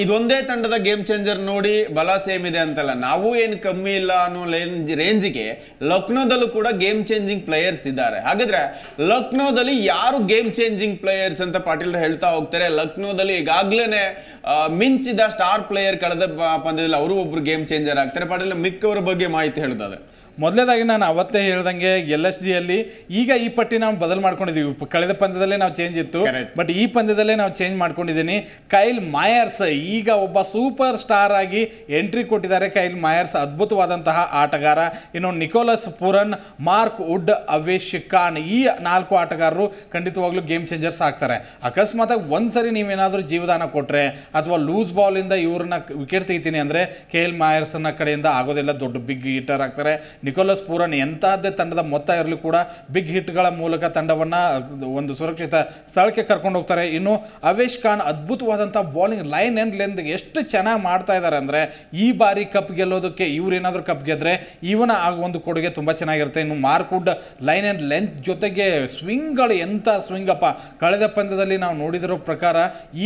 ಇದೊಂದೇ ತಂಡದ ಗೇಮ್ ಚೇಂಜರ್ ನೋಡಿ ಬಲ ಸೇಮ್ ಇದೆ ಅಂತಲ್ಲ ನಾವು ಏನ್ ಕಮ್ಮಿ ಇಲ್ಲ ಅನ್ನೋ ಲೈನ್ ರೇಂಜಿಗೆ ಲಕ್ನೋದಲ್ಲೂ ಕೂಡ ಗೇಮ್ ಚೇಂಜಿಂಗ್ ಪ್ಲೇಯರ್ಸ್ ಇದ್ದಾರೆ ಹಾಗಾದ್ರೆ ಲಕ್ನೋದಲ್ಲಿ ಯಾರು ಗೇಮ್ ಚೇಂಜಿಂಗ್ ಪ್ಲೇಯರ್ಸ್ ಅಂತ ಪಾಟೀಲ್ ಹೇಳ್ತಾ ಹೋಗ್ತಾರೆ ಲಕ್ನೋದಲ್ಲಿ ಈಗಾಗಲೇ ಮಿಂಚಿದ ಸ್ಟಾರ್ ಪ್ಲೇಯರ್ ಕಳೆದ ಪಂದ್ಯದಲ್ಲಿ ಅವರು ಒಬ್ರು ಗೇಮ್ ಚೇಂಜರ್ ಆಗ್ತಾರೆ ಪಾಟೀಲ್ ಮಿಕ್ಕವರ ಬಗ್ಗೆ ಮಾಹಿತಿ ಹೇಳ್ತಾರೆ ಮೊದಲೇದಾಗಿ ನಾನು ಅವತ್ತೇ ಹೇಳ್ದಂಗೆ ಎಲ್ ಎಸ್ ಜಿಯಲ್ಲಿ ಈಗ ಈ ಪಟ್ಟಿ ನಾವು ಬದಲು ಮಾಡ್ಕೊಂಡಿದ್ದೀವಿ ಕಳೆದ ಪಂದ್ಯದಲ್ಲೇ ನಾವು ಚೇಂಜ್ ಇತ್ತು ಬಟ್ ಈ ಪಂದ್ಯದಲ್ಲೇ ನಾವು ಚೇಂಜ್ ಮಾಡ್ಕೊಂಡಿದ್ದೀನಿ ಕೈಲ್ ಮಾಯರ್ಸ್ ಈಗ ಒಬ್ಬ ಸೂಪರ್ ಸ್ಟಾರ್ ಆಗಿ ಎಂಟ್ರಿ ಕೊಟ್ಟಿದ್ದಾರೆ ಕೈಲ್ ಮಾಯರ್ಸ್ ಅದ್ಭುತವಾದಂತಹ ಆಟಗಾರ ಇನ್ನು Nicholas Pooran Mark Wood Avesh Khan ಈ ನಾಲ್ಕು ಆಟಗಾರರು ಖಂಡಿತವಾಗ್ಲೂ ಗೇಮ್ ಚೇಂಜರ್ಸ್ ಆಗ್ತಾರೆ ಅಕಸ್ಮಾತ್ ಒಂದ್ಸರಿ ನೀವೇನಾದ್ರೂ ಜೀವದಾನ ಕೊಟ್ಟರೆ ಅಥವಾ ಲೂಸ್ ಇಂದ ಇವ್ರನ್ನ ವಿಕೆಟ್ ತೆಗಿತೀನಿ ಅಂದರೆ ಕೆ ಎಲ್ ಮಾಯರ್ಸ್ನ ಕಡೆಯಿಂದ ಆಗೋದೆಲ್ಲ ದೊಡ್ಡ ಬಿಗ್ ಹೀಟರ್ ಆಗ್ತಾರೆ ನಿಕೋಲಸ್ ಪೂರನ್ ಎಂತಹದ್ದೇ ತಂಡದ ಮೊತ್ತ ಇರಲಿ ಕೂಡ ಬಿಗ್ ಹಿಟ್ಗಳ ಮೂಲಕ ತಂಡವನ್ನು ಒಂದು ಸುರಕ್ಷಿತ ಸ್ಥಳಕ್ಕೆ ಕರ್ಕೊಂಡು ಹೋಗ್ತಾರೆ ಇನ್ನು ಅವೇಶ್ ಖಾನ್ ಅದ್ಭುತವಾದಂಥ ಬೌಲಿಂಗ್ ಲೈನ್ ಆ್ಯಂಡ್ ಲೆಂತ್ ಎಷ್ಟು ಚೆನ್ನಾಗಿ ಮಾಡ್ತಾ ಇದ್ದಾರೆ ಅಂದರೆ ಈ ಬಾರಿ ಕಪ್ ಗೆಲ್ಲೋದಕ್ಕೆ ಇವರೇನಾದರೂ ಕಪ್ ಗೆದ್ರೆ ಇವನ ಆಗ ಒಂದು ಕೊಡುಗೆ ತುಂಬ ಚೆನ್ನಾಗಿರುತ್ತೆ ಇನ್ನು ಮಾರ್ಕುಡ್ ಲೈನ್ ಆ್ಯಂಡ್ ಲೆಂತ್ ಜೊತೆಗೆ ಸ್ವಿಂಗ್ಗಳು ಎಂಥ ಅಪ್ಪ ಕಳೆದ ಪಂದ್ಯದಲ್ಲಿ ನಾವು ನೋಡಿದಿರೋ ಪ್ರಕಾರ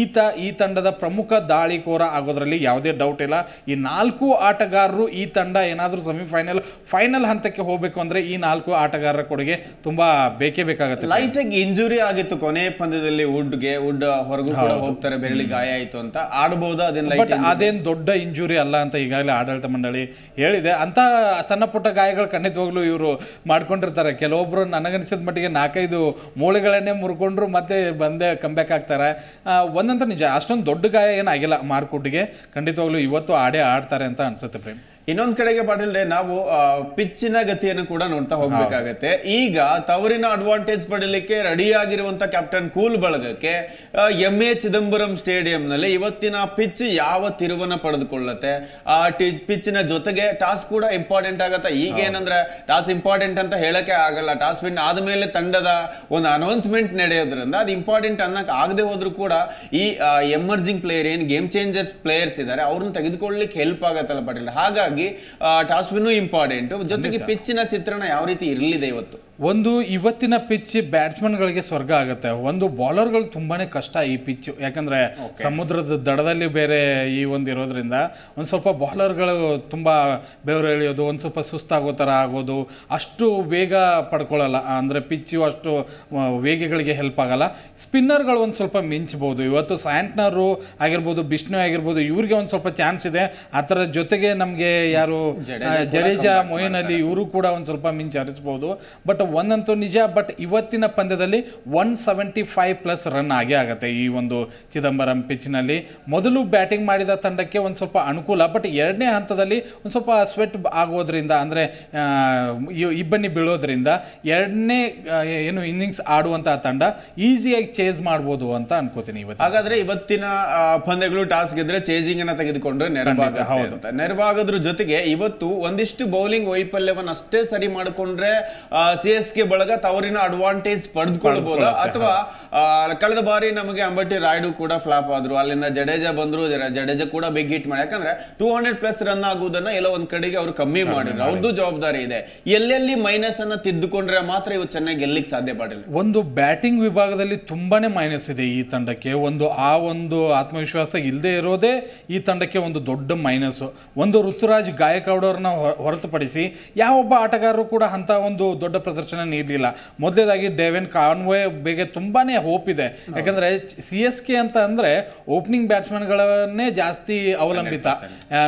ಈತ ಈ ತಂಡದ ಪ್ರಮುಖ ದಾಳಿಕೋರ ಆಗೋದರಲ್ಲಿ ಯಾವುದೇ ಡೌಟ್ ಇಲ್ಲ ಈ ನಾಲ್ಕು ಆಟಗಾರರು ಈ ತಂಡ ಏನಾದರೂ ಸೆಮಿಫೈನಲ್ ಫೈನಲ್ ಫೈನಲ್ ಹಂತಕ್ಕೆ ಹೋಗಬೇಕು ಅಂದ್ರೆ ಈ ನಾಲ್ಕು ಆಟಗಾರರ ಕೊಡುಗೆ ತುಂಬಾ ಬೇಕೇ ಬೇಕಾಗುತ್ತೆ ಲೈಟಾಗಿ ಇಂಜುರಿ ಆಗಿತ್ತು ಕೊನೆ ಪಂದ್ಯದಲ್ಲಿ ವುಡ್ಗೆ ವುಡ್ ಹೊರಗೂ ಕೂಡ ಹೋಗ್ತಾರೆ ಬೆರಳಿ ಗಾಯ ಆಯಿತು ಅಂತ ಆಡಬಹುದಾ ಅದೇನು ಅದೇನು ದೊಡ್ಡ ಇಂಜುರಿ ಅಲ್ಲ ಅಂತ ಈಗಾಗಲೇ ಆಡಳಿತ ಮಂಡಳಿ ಹೇಳಿದೆ ಅಂತ ಸಣ್ಣ ಪುಟ್ಟ ಗಾಯಗಳು ಖಂಡಿತವಾಗ್ಲೂ ಇವರು ಮಾಡ್ಕೊಂಡಿರ್ತಾರೆ ಕೆಲವೊಬ್ಬರು ನನಗನಿಸಿದ ಮಟ್ಟಿಗೆ ನಾಲ್ಕೈದು ಮೂಳೆಗಳನ್ನೇ ಮುರ್ಕೊಂಡ್ರು ಮತ್ತೆ ಬಂದೇ ಕಂಬ್ಯಾಕ್ ಆಗ್ತಾರೆ ಒಂದಂತ ನಿಜ ಅಷ್ಟೊಂದು ದೊಡ್ಡ ಗಾಯ ಏನಾಗಿಲ್ಲ ಮಾರ್ಕುಟ್ಗೆ ಖಂಡಿತವಾಗ್ಲೂ ಇವತ್ತು ಆಡೇ ಆಡ್ತಾರೆ ಅಂತ ಅನ್ಸುತ್ತೆ ಪ್ರೇಮ್ ಇನ್ನೊಂದು ಕಡೆಗೆ ಪಾಟೀಲ್ರೆ ನಾವು ಪಿಚ್ಚಿನ ಗತಿಯನ್ನು ಕೂಡ ನೋಡ್ತಾ ಹೋಗ್ಬೇಕಾಗತ್ತೆ ಈಗ ತವರಿನ ಅಡ್ವಾಂಟೇಜ್ ಪಡೀಲಿಕ್ಕೆ ರೆಡಿ ಆಗಿರುವಂತ ಕ್ಯಾಪ್ಟನ್ ಕೂಲ್ ಬಳಗಕ್ಕೆ ಎಂ ಎ ಚಿದಂಬರಂ ಸ್ಟೇಡಿಯಂನಲ್ಲಿ ಇವತ್ತಿನ ಪಿಚ್ ಯಾವ ತಿರುವನ್ನ ಪಡೆದುಕೊಳ್ಳುತ್ತೆ ಆ ಪಿಚ್ಚಿನ ಜೊತೆಗೆ ಟಾಸ್ ಕೂಡ ಇಂಪಾರ್ಟೆಂಟ್ ಆಗತ್ತೆ ಈಗ ಏನಂದ್ರೆ ಟಾಸ್ ಇಂಪಾರ್ಟೆಂಟ್ ಅಂತ ಹೇಳಕ್ಕೆ ಆಗಲ್ಲ ಟಾಸ್ ವಿನ್ ಆದಮೇಲೆ ತಂಡದ ಒಂದು ಅನೌನ್ಸ್ಮೆಂಟ್ ನಡೆಯೋದ್ರಿಂದ ಅದು ಇಂಪಾರ್ಟೆಂಟ್ ಅನ್ನಕ್ಕೆ ಆಗದೆ ಹೋದ್ರು ಕೂಡ ಈ ಎಮರ್ಜಿಂಗ್ ಪ್ಲೇಯರ್ ಏನು ಗೇಮ್ ಚೇಂಜರ್ಸ್ ಪ್ಲೇಯರ್ಸ್ ಇದ್ದಾರೆ ಅವ್ರನ್ನ ತೆಗೆದುಕೊಳ್ಳಿಕ್ಕೆ ಹೆಲ್ಪ್ ಆಗತ್ತಲ್ಲ ಪಾಟೀಲ್ ಹಾಗಾಗಿ ಹಾಗಾಗಿ ಟಾಸ್ ಇಂಪಾರ್ಟೆಂಟು ಜೊತೆಗೆ ಪಿಚ್ಚಿನ ಚಿತ್ರಣ ಯಾವ ರೀತಿ ಇರಲಿದೆ ಇವತ್ತು ಒಂದು ಇವತ್ತಿನ ಪಿಚ್ ಬ್ಯಾಟ್ಸ್ಮನ್ಗಳಿಗೆ ಸ್ವರ್ಗ ಆಗುತ್ತೆ ಒಂದು ಗಳು ತುಂಬಾ ಕಷ್ಟ ಈ ಪಿಚ್ ಯಾಕಂದರೆ ಸಮುದ್ರದ ದಡದಲ್ಲಿ ಬೇರೆ ಈ ಒಂದು ಇರೋದ್ರಿಂದ ಒಂದು ಸ್ವಲ್ಪ ಬೌಲರ್ಗಳು ತುಂಬ ಬೆವರು ಎಳೆಯೋದು ಒಂದು ಸ್ವಲ್ಪ ಸುಸ್ತಾಗೋ ಥರ ಆಗೋದು ಅಷ್ಟು ವೇಗ ಪಡ್ಕೊಳ್ಳಲ್ಲ ಅಂದರೆ ಪಿಚ್ಚು ಅಷ್ಟು ವೇಗಗಳಿಗೆ ಹೆಲ್ಪ್ ಆಗಲ್ಲ ಸ್ಪಿನ್ನರ್ಗಳು ಒಂದು ಸ್ವಲ್ಪ ಮಿಂಚ್ಬೋದು ಇವತ್ತು ಸ್ಯಾಂಟ್ನರು ಆಗಿರ್ಬೋದು ಬಿಷ್ಣು ಆಗಿರ್ಬೋದು ಇವ್ರಿಗೆ ಒಂದು ಸ್ವಲ್ಪ ಚಾನ್ಸ್ ಇದೆ ಆ ಜೊತೆಗೆ ನಮಗೆ ಯಾರು ಜಡೇಜಾ ಮೊಯಿನಲ್ಲಿ ಇವರು ಕೂಡ ಒಂದು ಸ್ವಲ್ಪ ಮಿಂಚ್ ಹರಿಸ್ಬೋದು ಬಟ್ ಒನ್ ಅಂತೂ ನಿಜ ಬಟ್ ಇವತ್ತಿನ ಪಂದ್ಯದಲ್ಲಿ one seventy five plus run ಆಗೇ ಆಗುತ್ತೆ ಈ ಒಂದು ಚಿದಂಬರಂ ಪಿಚ್ನಲ್ಲಿ ಮೊದಲು ಬ್ಯಾಟಿಂಗ್ ಮಾಡಿದ ತಂಡಕ್ಕೆ ಒಂದು ಸ್ವಲ್ಪ ಅನುಕೂಲ ಬಟ್ ಎರಡನೇ ಹಂತದಲ್ಲಿ ಒಂದು ಸ್ವಲ್ಪ ಸ್ವೆಟ್ ಆಗೋದ್ರಿಂದ ಅಂದರೆ ಇಬ್ಬನಿ ಬೀಳೋದ್ರಿಂದ ಎರಡನೇ ಏನು ಇನ್ನಿಂಗ್ಸ್ ಆಡುವಂತಹ ತಂಡ ಈಸಿಯಾಗಿ ಚೇಸ್ ಮಾಡ್ಬೋದು ಅಂತ ಅನ್ಕೋತೀನಿ ಇವತ್ತು ಹಾಗಾದ್ರೆ ಇವತ್ತಿನ ಪಂದ್ಯಗಳು ಟಾಸ್ ಗೆದ್ರೆ ಚೇಸಿಂಗ್ ಅನ್ನ ತೆಗೆದುಕೊಂಡ್ರೆ ನೆರವಾಗ ಹೌದು ನೆರವಾಗೋದ್ರ ಜೊತೆಗೆ ಇವತ್ತು ಒಂದಿಷ್ಟು ಬೌಲಿಂಗ್ ವೈಫಲ್ಯವನ್ನು ಅಷ್ಟೇ ಸರಿ ಮಾಡಿಕೊಂಡ್ರೆ ಸಿ ಗೆ ಬಳಗ ತವರಿನ ಅಡ್ವಾಂಟೇಜ್ ಪಡೆದುಕೊಳ್ಬಹುದು ಅಥವಾ ಕಳೆದ ಬಾರಿ ನಮಗೆ ಅಂಬಟಿ ರಾಯ್ಡು ಕೂಡ ಫ್ಲಾಪ್ ಆದ್ರು ಅಲ್ಲಿಂದ ಜಡೇಜಾ ಬಂದ್ರು ಜಡೇಜಾ ಕೂಡ ಬಿಗ್ ಹಿಟ್ ಮಾಡಿ ಯಾಕಂದ್ರೆ ಟೂ ಹಂಡ್ರೆಡ್ ಪ್ಲಸ್ ರನ್ ಆಗುವುದನ್ನ ಎಲ್ಲ ಒಂದ್ ಕಡೆಗೆ ಅವ್ರು ಕಮ್ಮಿ ಮಾಡಿದ್ರು ಅವ್ರದ್ದು ಜವಾಬ್ದಾರಿ ಇದೆ ಎಲ್ಲೆಲ್ಲಿ ಮೈನಸ್ ಅನ್ನ ತಿದ್ದುಕೊಂಡ್ರೆ ಮಾತ್ರ ಇವತ್ತು ಚೆನ್ನಾಗಿ ಗೆಲ್ಲಿಕ್ ಸಾಧ್ಯ ಪಡಿಲ್ಲ ಒಂದು ಬ್ಯಾಟಿಂಗ್ ವಿಭಾಗದಲ್ಲಿ ತುಂಬಾನೇ ಮೈನಸ್ ಇದೆ ಈ ತಂಡಕ್ಕೆ ಒಂದು ಆ ಒಂದು ಆತ್ಮವಿಶ್ವಾಸ ಇಲ್ಲದೆ ಇರೋದೇ ಈ ತಂಡಕ್ಕೆ ಒಂದು ದೊಡ್ಡ ಮೈನಸ್ ಒಂದು ಋತುರಾಜ್ ಗಾಯಕೌಡವ್ರನ್ನ ಹೊರತುಪಡಿಸಿ ಯಾವೊಬ್ಬ ಆಟಗಾರರು ಕೂಡ ಅಂತ ಒಂದು ದೊಡ್ಡ ಪ್ರದರ್ಶನ ಮಾರ್ಗದರ್ಶನ ನೀಡಲಿಲ್ಲ ಮೊದಲೇದಾಗಿ ಡೇವಿನ್ ಕಾನ್ವೆ ಬೇಗೆ ತುಂಬಾ ಹೋಪ್ ಇದೆ ಯಾಕಂದ್ರೆ ಸಿ ಎಸ್ ಕೆ ಅಂತ ಅಂದ್ರೆ ಓಪನಿಂಗ್ ಬ್ಯಾಟ್ಸ್ಮನ್ಗಳನ್ನೇ ಜಾಸ್ತಿ ಅವಲಂಬಿತ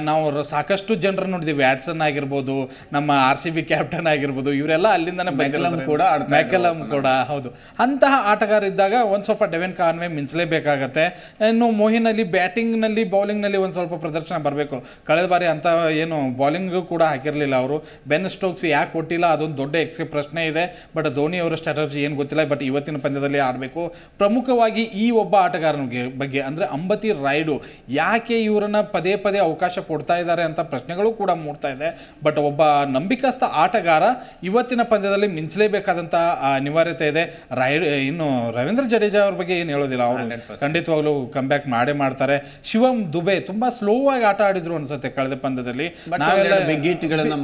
ನಾವು ಸಾಕಷ್ಟು ಜನರು ನೋಡಿದ್ವಿ ವ್ಯಾಟ್ಸನ್ ಆಗಿರ್ಬೋದು ನಮ್ಮ ಆರ್ ಸಿ ಬಿ ಕ್ಯಾಪ್ಟನ್ ಆಗಿರ್ಬೋದು ಇವರೆಲ್ಲ ಅಲ್ಲಿಂದನೇ ಕೂಡ ಮೆಕಲಮ್ ಕೂಡ ಹೌದು ಅಂತಹ ಆಟಗಾರ ಇದ್ದಾಗ ಒಂದು ಸ್ವಲ್ಪ ಡೆವೆನ್ ಕಾನ್ವೆ ಮಿಂಚಲೇಬೇಕಾಗತ್ತೆ ಇನ್ನು ಮೋಹಿನ್ ಅಲ್ಲಿ ಬ್ಯಾಟಿಂಗ್ನಲ್ಲಿ ಬೌಲಿಂಗ್ನಲ್ಲಿ ಒಂದು ಸ್ವಲ್ಪ ಪ್ರದರ್ಶನ ಬರಬೇಕು ಕಳೆದ ಬಾರಿ ಅಂತ ಏನು ಬೌಲಿಂಗ್ ಕೂಡ ಹಾಕಿರಲಿಲ್ಲ ಅವರು ಬೆನ್ ಸ್ಟೋಕ್ಸ್ ಯಾಕೆ ಕೊಟ್ಟಿಲ್ಲ ಅದೊಂದು ದೊಡ್ಡ ಎಕ್ಸ್ ಪ್ರಶ್ನೆ ಇದೆ ಬಟ್ ಧೋನಿ ಅವರ ಸ್ಟ್ರಾಟಜಿ ಏನು ಗೊತ್ತಿಲ್ಲ ಬಟ್ ಇವತ್ತಿನ ಪಂದ್ಯದಲ್ಲಿ ಆಡಬೇಕು ಪ್ರಮುಖವಾಗಿ ಈ ಒಬ್ಬ ಆಟಗಾರನ ಬಗ್ಗೆ ಅಂದರೆ ಅಂಬತಿ ರಾಯ್ಡು ಯಾಕೆ ಇವರನ್ನು ಪದೇ ಪದೇ ಅವಕಾಶ ಕೊಡ್ತಾ ಇದ್ದಾರೆ ಅಂತ ಪ್ರಶ್ನೆಗಳು ಕೂಡ ಮೂಡ್ತಾ ಇದೆ ಬಟ್ ಒಬ್ಬ ನಂಬಿಕಸ್ಥ ಆಟಗಾರ ಇವತ್ತಿನ ಪಂದ್ಯದಲ್ಲಿ ಮಿಂಚಲೇಬೇಕಾದಂಥ ಅನಿವಾರ್ಯತೆ ಇದೆ ರಾಯ್ಡ್ ಇನ್ನು ರವೀಂದ್ರ ಜಡೇಜಾ ಅವ್ರ ಬಗ್ಗೆ ಏನು ಹೇಳೋದಿಲ್ಲ ಅವರು ಖಂಡಿತವಾಗ್ಲೂ ಬ್ಯಾಕ್ ಮಾಡೇ ಮಾಡ್ತಾರೆ ಶಿವಂ ದುಬೆ ತುಂಬಾ ಸ್ಲೋ ಆಗಿ ಆಟ ಆಡಿದ್ರು ಅನ್ಸುತ್ತೆ ಕಳೆದ ಪಂದ್ಯದಲ್ಲಿ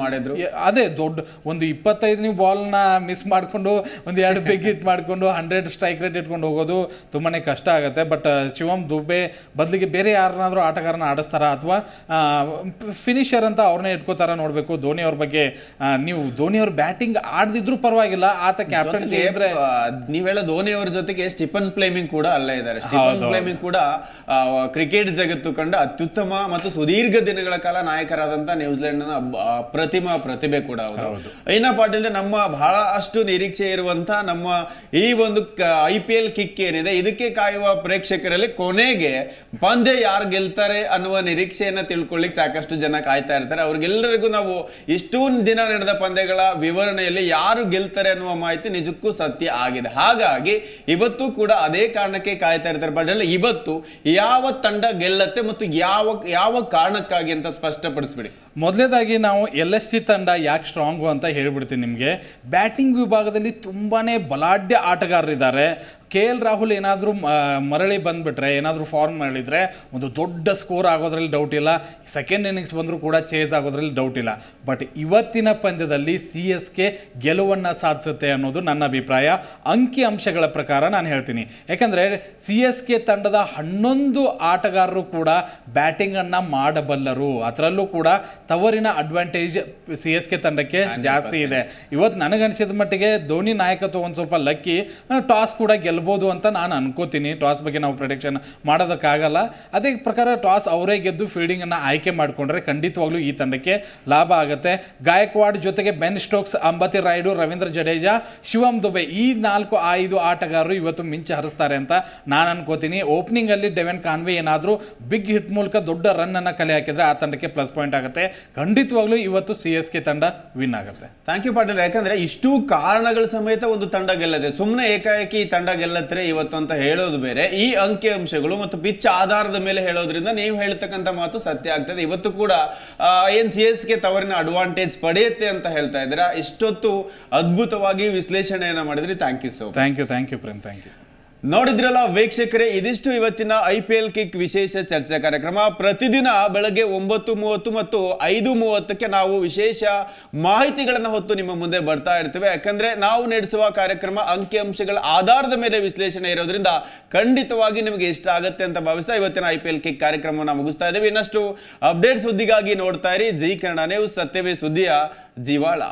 ಮಾಡಿದ್ರು ಅದೇ ದೊಡ್ಡ ಒಂದು ಇಪ್ಪತ್ತೈದನೇ ಬಾಲ್ನ ಮಿಸ್ ಮಾಡಿಕೊಂಡು ಒಂದು ಎರಡು ಬಿಗ್ ಹಿಟ್ ಮಾಡಿಕೊಂಡು ಹಂಡ್ರೆಡ್ ಸ್ಟ್ರೈಕ್ ರೇಟ್ ಇಟ್ಕೊಂಡು ಹೋಗೋದು ತುಂಬಾ ಕಷ್ಟ ಆಗುತ್ತೆ ಬಟ್ uh, ಶಿವಂ ದುಬೆ ಬದಲಿಗೆ ಬೇರೆ ಯಾರನ್ನಾದರೂ ಆಟಗಾರನ ಆಡಸ್ತಾರ ಅಥವಾ ಫಿನಿಷರ್ ಅಂತ ಅವ್ರನ್ನೇ ಇಟ್ಕೋತಾರ ನೋಡಬೇಕು ಧೋನಿ ಅವ್ರ ಬಗ್ಗೆ ನೀವು ಧೋನಿ ಅವ್ರ ಬ್ಯಾಟಿಂಗ್ ಆಡದಿದ್ರು ಪರವಾಗಿಲ್ಲ ಆತ ಕ್ಯಾಪ್ಟನ್ ನೀವು ಹೇಳೋ ಧೋನಿ ಅವರ ಜೊತೆಗೆ ಸ್ಟಿಫನ್ ಪ್ಲೇಮಿಂಗ್ ಕೂಡ ಅಲ್ಲೇ ಇದ್ದಾರೆ ಸ್ಟಿಫನ್ ಪ್ಲೇಮಿಂಗ್ ಕೂಡ ಕ್ರಿಕೆಟ್ ಜಗತ್ತು ಕಂಡ ಅತ್ಯುತ್ತಮ ಮತ್ತು ಸುದೀರ್ಘ ದಿನಗಳ ಕಾಲ ನಾಯಕರಾದಂತಹ ನ್ಯೂಜಿಲೆಂಡ್ ಪ್ರತಿಮಾ ಪ್ರತಿಭೆ ಕೂಡ ಹೌದು ಐನಾ ಪಾಟೀಲ್ ನಮ್ಮ ಬಹಳ ಅಷ್ಟು ನಿರೀಕ್ಷೆ ಇರುವಂತಹ ನಮ್ಮ ಈ ಒಂದು ಐ ಪಿ ಎಲ್ ಕಿಕ್ ಏನಿದೆ ಇದಕ್ಕೆ ಕಾಯುವ ಪ್ರೇಕ್ಷಕರಲ್ಲಿ ಕೊನೆಗೆ ಪಂದ್ಯ ಯಾರು ಗೆಲ್ತಾರೆ ಅನ್ನುವ ನಿರೀಕ್ಷೆಯನ್ನ ತಿಳ್ಕೊಳ್ಳಿಕ್ಕೆ ಸಾಕಷ್ಟು ಜನ ಕಾಯ್ತಾ ಇರ್ತಾರೆ ಅವ್ರಿಗೆಲ್ಲರಿಗೂ ನಾವು ಇಷ್ಟೊಂದು ದಿನ ನಡೆದ ಪಂದ್ಯಗಳ ವಿವರಣೆಯಲ್ಲಿ ಯಾರು ಗೆಲ್ತಾರೆ ಅನ್ನುವ ಮಾಹಿತಿ ನಿಜಕ್ಕೂ ಸತ್ಯ ಆಗಿದೆ ಹಾಗಾಗಿ ಇವತ್ತು ಕೂಡ ಅದೇ ಕಾರಣಕ್ಕೆ ಕಾಯ್ತಾ ಇರ್ತಾರೆ ಬಟ್ ಇವತ್ತು ಯಾವ ತಂಡ ಗೆಲ್ಲತ್ತೆ ಮತ್ತು ಯಾವ ಯಾವ ಕಾರಣಕ್ಕಾಗಿ ಅಂತ ಸ್ಪಷ್ಟಪಡಿಸ್ಬಿಡಿ ಮೊದಲೇದಾಗಿ ನಾವು ಎಲ್ ಎಸ್ ಸಿ ತಂಡ ಯಾಕೆ ಸ್ಟ್ರಾಂಗು ಅಂತ ಹೇಳ್ಬಿಡ್ತೀನಿ ನಿಮಗೆ ಬ್ಯಾಟ್ ಬ್ಯಾಟಿಂಗ್ ವಿಭಾಗದಲ್ಲಿ ತುಂಬಾ ಬಲಾಢ್ಯ ಆಟಗಾರರಿದ್ದಾರೆ ಕೆ ಎಲ್ ರಾಹುಲ್ ಏನಾದರೂ ಮರಳಿ ಬಂದುಬಿಟ್ರೆ ಏನಾದರೂ ಫಾರ್ಮ್ ಮಾಡಿದರೆ ಒಂದು ದೊಡ್ಡ ಸ್ಕೋರ್ ಆಗೋದ್ರಲ್ಲಿ ಡೌಟ್ ಇಲ್ಲ ಸೆಕೆಂಡ್ ಇನ್ನಿಂಗ್ಸ್ ಬಂದರೂ ಕೂಡ ಚೇಸ್ ಆಗೋದ್ರಲ್ಲಿ ಡೌಟ್ ಇಲ್ಲ ಬಟ್ ಇವತ್ತಿನ ಪಂದ್ಯದಲ್ಲಿ ಸಿ ಎಸ್ ಕೆ ಗೆಲುವನ್ನು ಸಾಧಿಸುತ್ತೆ ಅನ್ನೋದು ನನ್ನ ಅಭಿಪ್ರಾಯ ಅಂಕಿ ಅಂಶಗಳ ಪ್ರಕಾರ ನಾನು ಹೇಳ್ತೀನಿ ಯಾಕಂದರೆ ಸಿ ಎಸ್ ಕೆ ತಂಡದ ಹನ್ನೊಂದು ಆಟಗಾರರು ಕೂಡ ಬ್ಯಾಟಿಂಗನ್ನು ಮಾಡಬಲ್ಲರು ಅದರಲ್ಲೂ ಕೂಡ ತವರಿನ ಅಡ್ವಾಂಟೇಜ್ ಸಿ ಎಸ್ ಕೆ ತಂಡಕ್ಕೆ ಜಾಸ್ತಿ ಇದೆ ಇವತ್ತು ನನಗನ್ಸಿದ ಮಟ್ಟಿಗೆ ಧೋನಿ ನಾಯಕತ್ವ ಒಂದು ಸ್ವಲ್ಪ ಲಕ್ಕಿ ಟಾಸ್ ಕೂಡ ಗೆಲ್ಲ ಗೆಲ್ಬೋದು ಅಂತ ನಾನು ಅನ್ಕೋತೀನಿ ಟಾಸ್ ಬಗ್ಗೆ ನಾವು ಪ್ರೊಡಿಕ್ಷನ್ ಮಾಡೋದಕ್ಕಾಗಲ್ಲ ಅದೇ ಪ್ರಕಾರ ಟಾಸ್ ಅವರೇ ಗೆದ್ದು ಫೀಲ್ಡಿಂಗನ್ನು ಆಯ್ಕೆ ಮಾಡಿಕೊಂಡ್ರೆ ಖಂಡಿತವಾಗ್ಲೂ ಈ ತಂಡಕ್ಕೆ ಲಾಭ ಆಗುತ್ತೆ ಗಾಯಕ್ವಾಡ್ ಜೊತೆಗೆ ಬೆನ್ ಸ್ಟೋಕ್ಸ್ ಅಂಬತಿ ರಾಯ್ಡು ರವೀಂದ್ರ ಜಡೇಜಾ ಶಿವಮ್ ದುಬೆ ಈ ನಾಲ್ಕು ಐದು ಆಟಗಾರರು ಇವತ್ತು ಮಿಂಚು ಹರಿಸ್ತಾರೆ ಅಂತ ನಾನು ಅನ್ಕೋತೀನಿ ಓಪನಿಂಗಲ್ಲಿ ಡೆವೆನ್ ಕಾನ್ವೆ ಏನಾದ್ರೂ ಬಿಗ್ ಹಿಟ್ ಮೂಲಕ ದೊಡ್ಡ ರನ್ ರನ್ನನ್ನು ಕಲೆ ಹಾಕಿದ್ರೆ ಆ ತಂಡಕ್ಕೆ ಪ್ಲಸ್ ಪಾಯಿಂಟ್ ಆಗುತ್ತೆ ಖಂಡಿತವಾಗ್ಲೂ ಇವತ್ತು ಸಿ ಎಸ್ ಕೆ ತಂಡ ವಿನ್ ಆಗುತ್ತೆ ಥ್ಯಾಂಕ್ ಯು ಪಾಟೀಲ್ ಯಾಕಂದರೆ ಇಷ್ಟು ಕಾರಣಗಳ ಸಮೇತ ಒಂದು ತಂಡ ಗೆಲ್ಲದೆ ಸುಮ್ಮನೆ ಏಕಾಏಕಿ ಈ ತಂಡ ಗೆಲ್ಲ ಇವತ್ತು ಅಂತ ಹೇಳೋದು ಬೇರೆ ಈ ಅಂಶಗಳು ಮತ್ತು ಪಿಚ್ ಆಧಾರದ ಮೇಲೆ ಹೇಳೋದ್ರಿಂದ ನೀವು ಹೇಳ್ತಕ್ಕಂಥ ಮಾತು ಸತ್ಯ ಆಗ್ತದೆ ಇವತ್ತು ಕೂಡ ಏನ್ ಸಿ ಎಸ್ ಕೆ ತವರಿನ ಅಡ್ವಾಂಟೇಜ್ ಪಡೆಯುತ್ತೆ ಅಂತ ಹೇಳ್ತಾ ಇದ್ರ ಇಷ್ಟೊತ್ತು ಅದ್ಭುತವಾಗಿ ವಿಶ್ಲೇಷಣೆಯನ್ನು ಮಾಡಿದ್ರಿ thank you so thank you thank you Prem thank you ನೋಡಿದ್ರಲ್ಲ ವೀಕ್ಷಕರೇ ಇದಿಷ್ಟು ಇವತ್ತಿನ ಐ ಪಿ ಎಲ್ ಕಿಕ್ ವಿಶೇಷ ಚರ್ಚೆ ಕಾರ್ಯಕ್ರಮ ಪ್ರತಿದಿನ ಬೆಳಗ್ಗೆ ಒಂಬತ್ತು ಮೂವತ್ತು ಮತ್ತು ಐದು ಮೂವತ್ತಕ್ಕೆ ನಾವು ವಿಶೇಷ ಮಾಹಿತಿಗಳನ್ನು ಹೊತ್ತು ನಿಮ್ಮ ಮುಂದೆ ಬರ್ತಾ ಇರ್ತೇವೆ ಯಾಕಂದ್ರೆ ನಾವು ನಡೆಸುವ ಕಾರ್ಯಕ್ರಮ ಅಂಕಿಅಂಶಗಳ ಆಧಾರದ ಮೇಲೆ ವಿಶ್ಲೇಷಣೆ ಇರೋದ್ರಿಂದ ಖಂಡಿತವಾಗಿ ನಿಮಗೆ ಇಷ್ಟ ಆಗುತ್ತೆ ಅಂತ ಭಾವಿಸ್ತಾ ಇವತ್ತಿನ ಐ ಪಿ ಎಲ್ ಕಿಕ್ ಕಾರ್ಯಕ್ರಮವನ್ನು ಮುಗಿಸ್ತಾ ಇದ್ದೇವೆ ಇನ್ನಷ್ಟು ಅಪ್ಡೇಟ್ ಸುದ್ದಿಗಾಗಿ ನೋಡ್ತಾ ಇರಿ ಜಿ ಕನ್ನಡ ನ್ಯೂಸ್ ಸತ್ಯವೇ ಸುದ್ದಿಯ ಜೀವಾಳ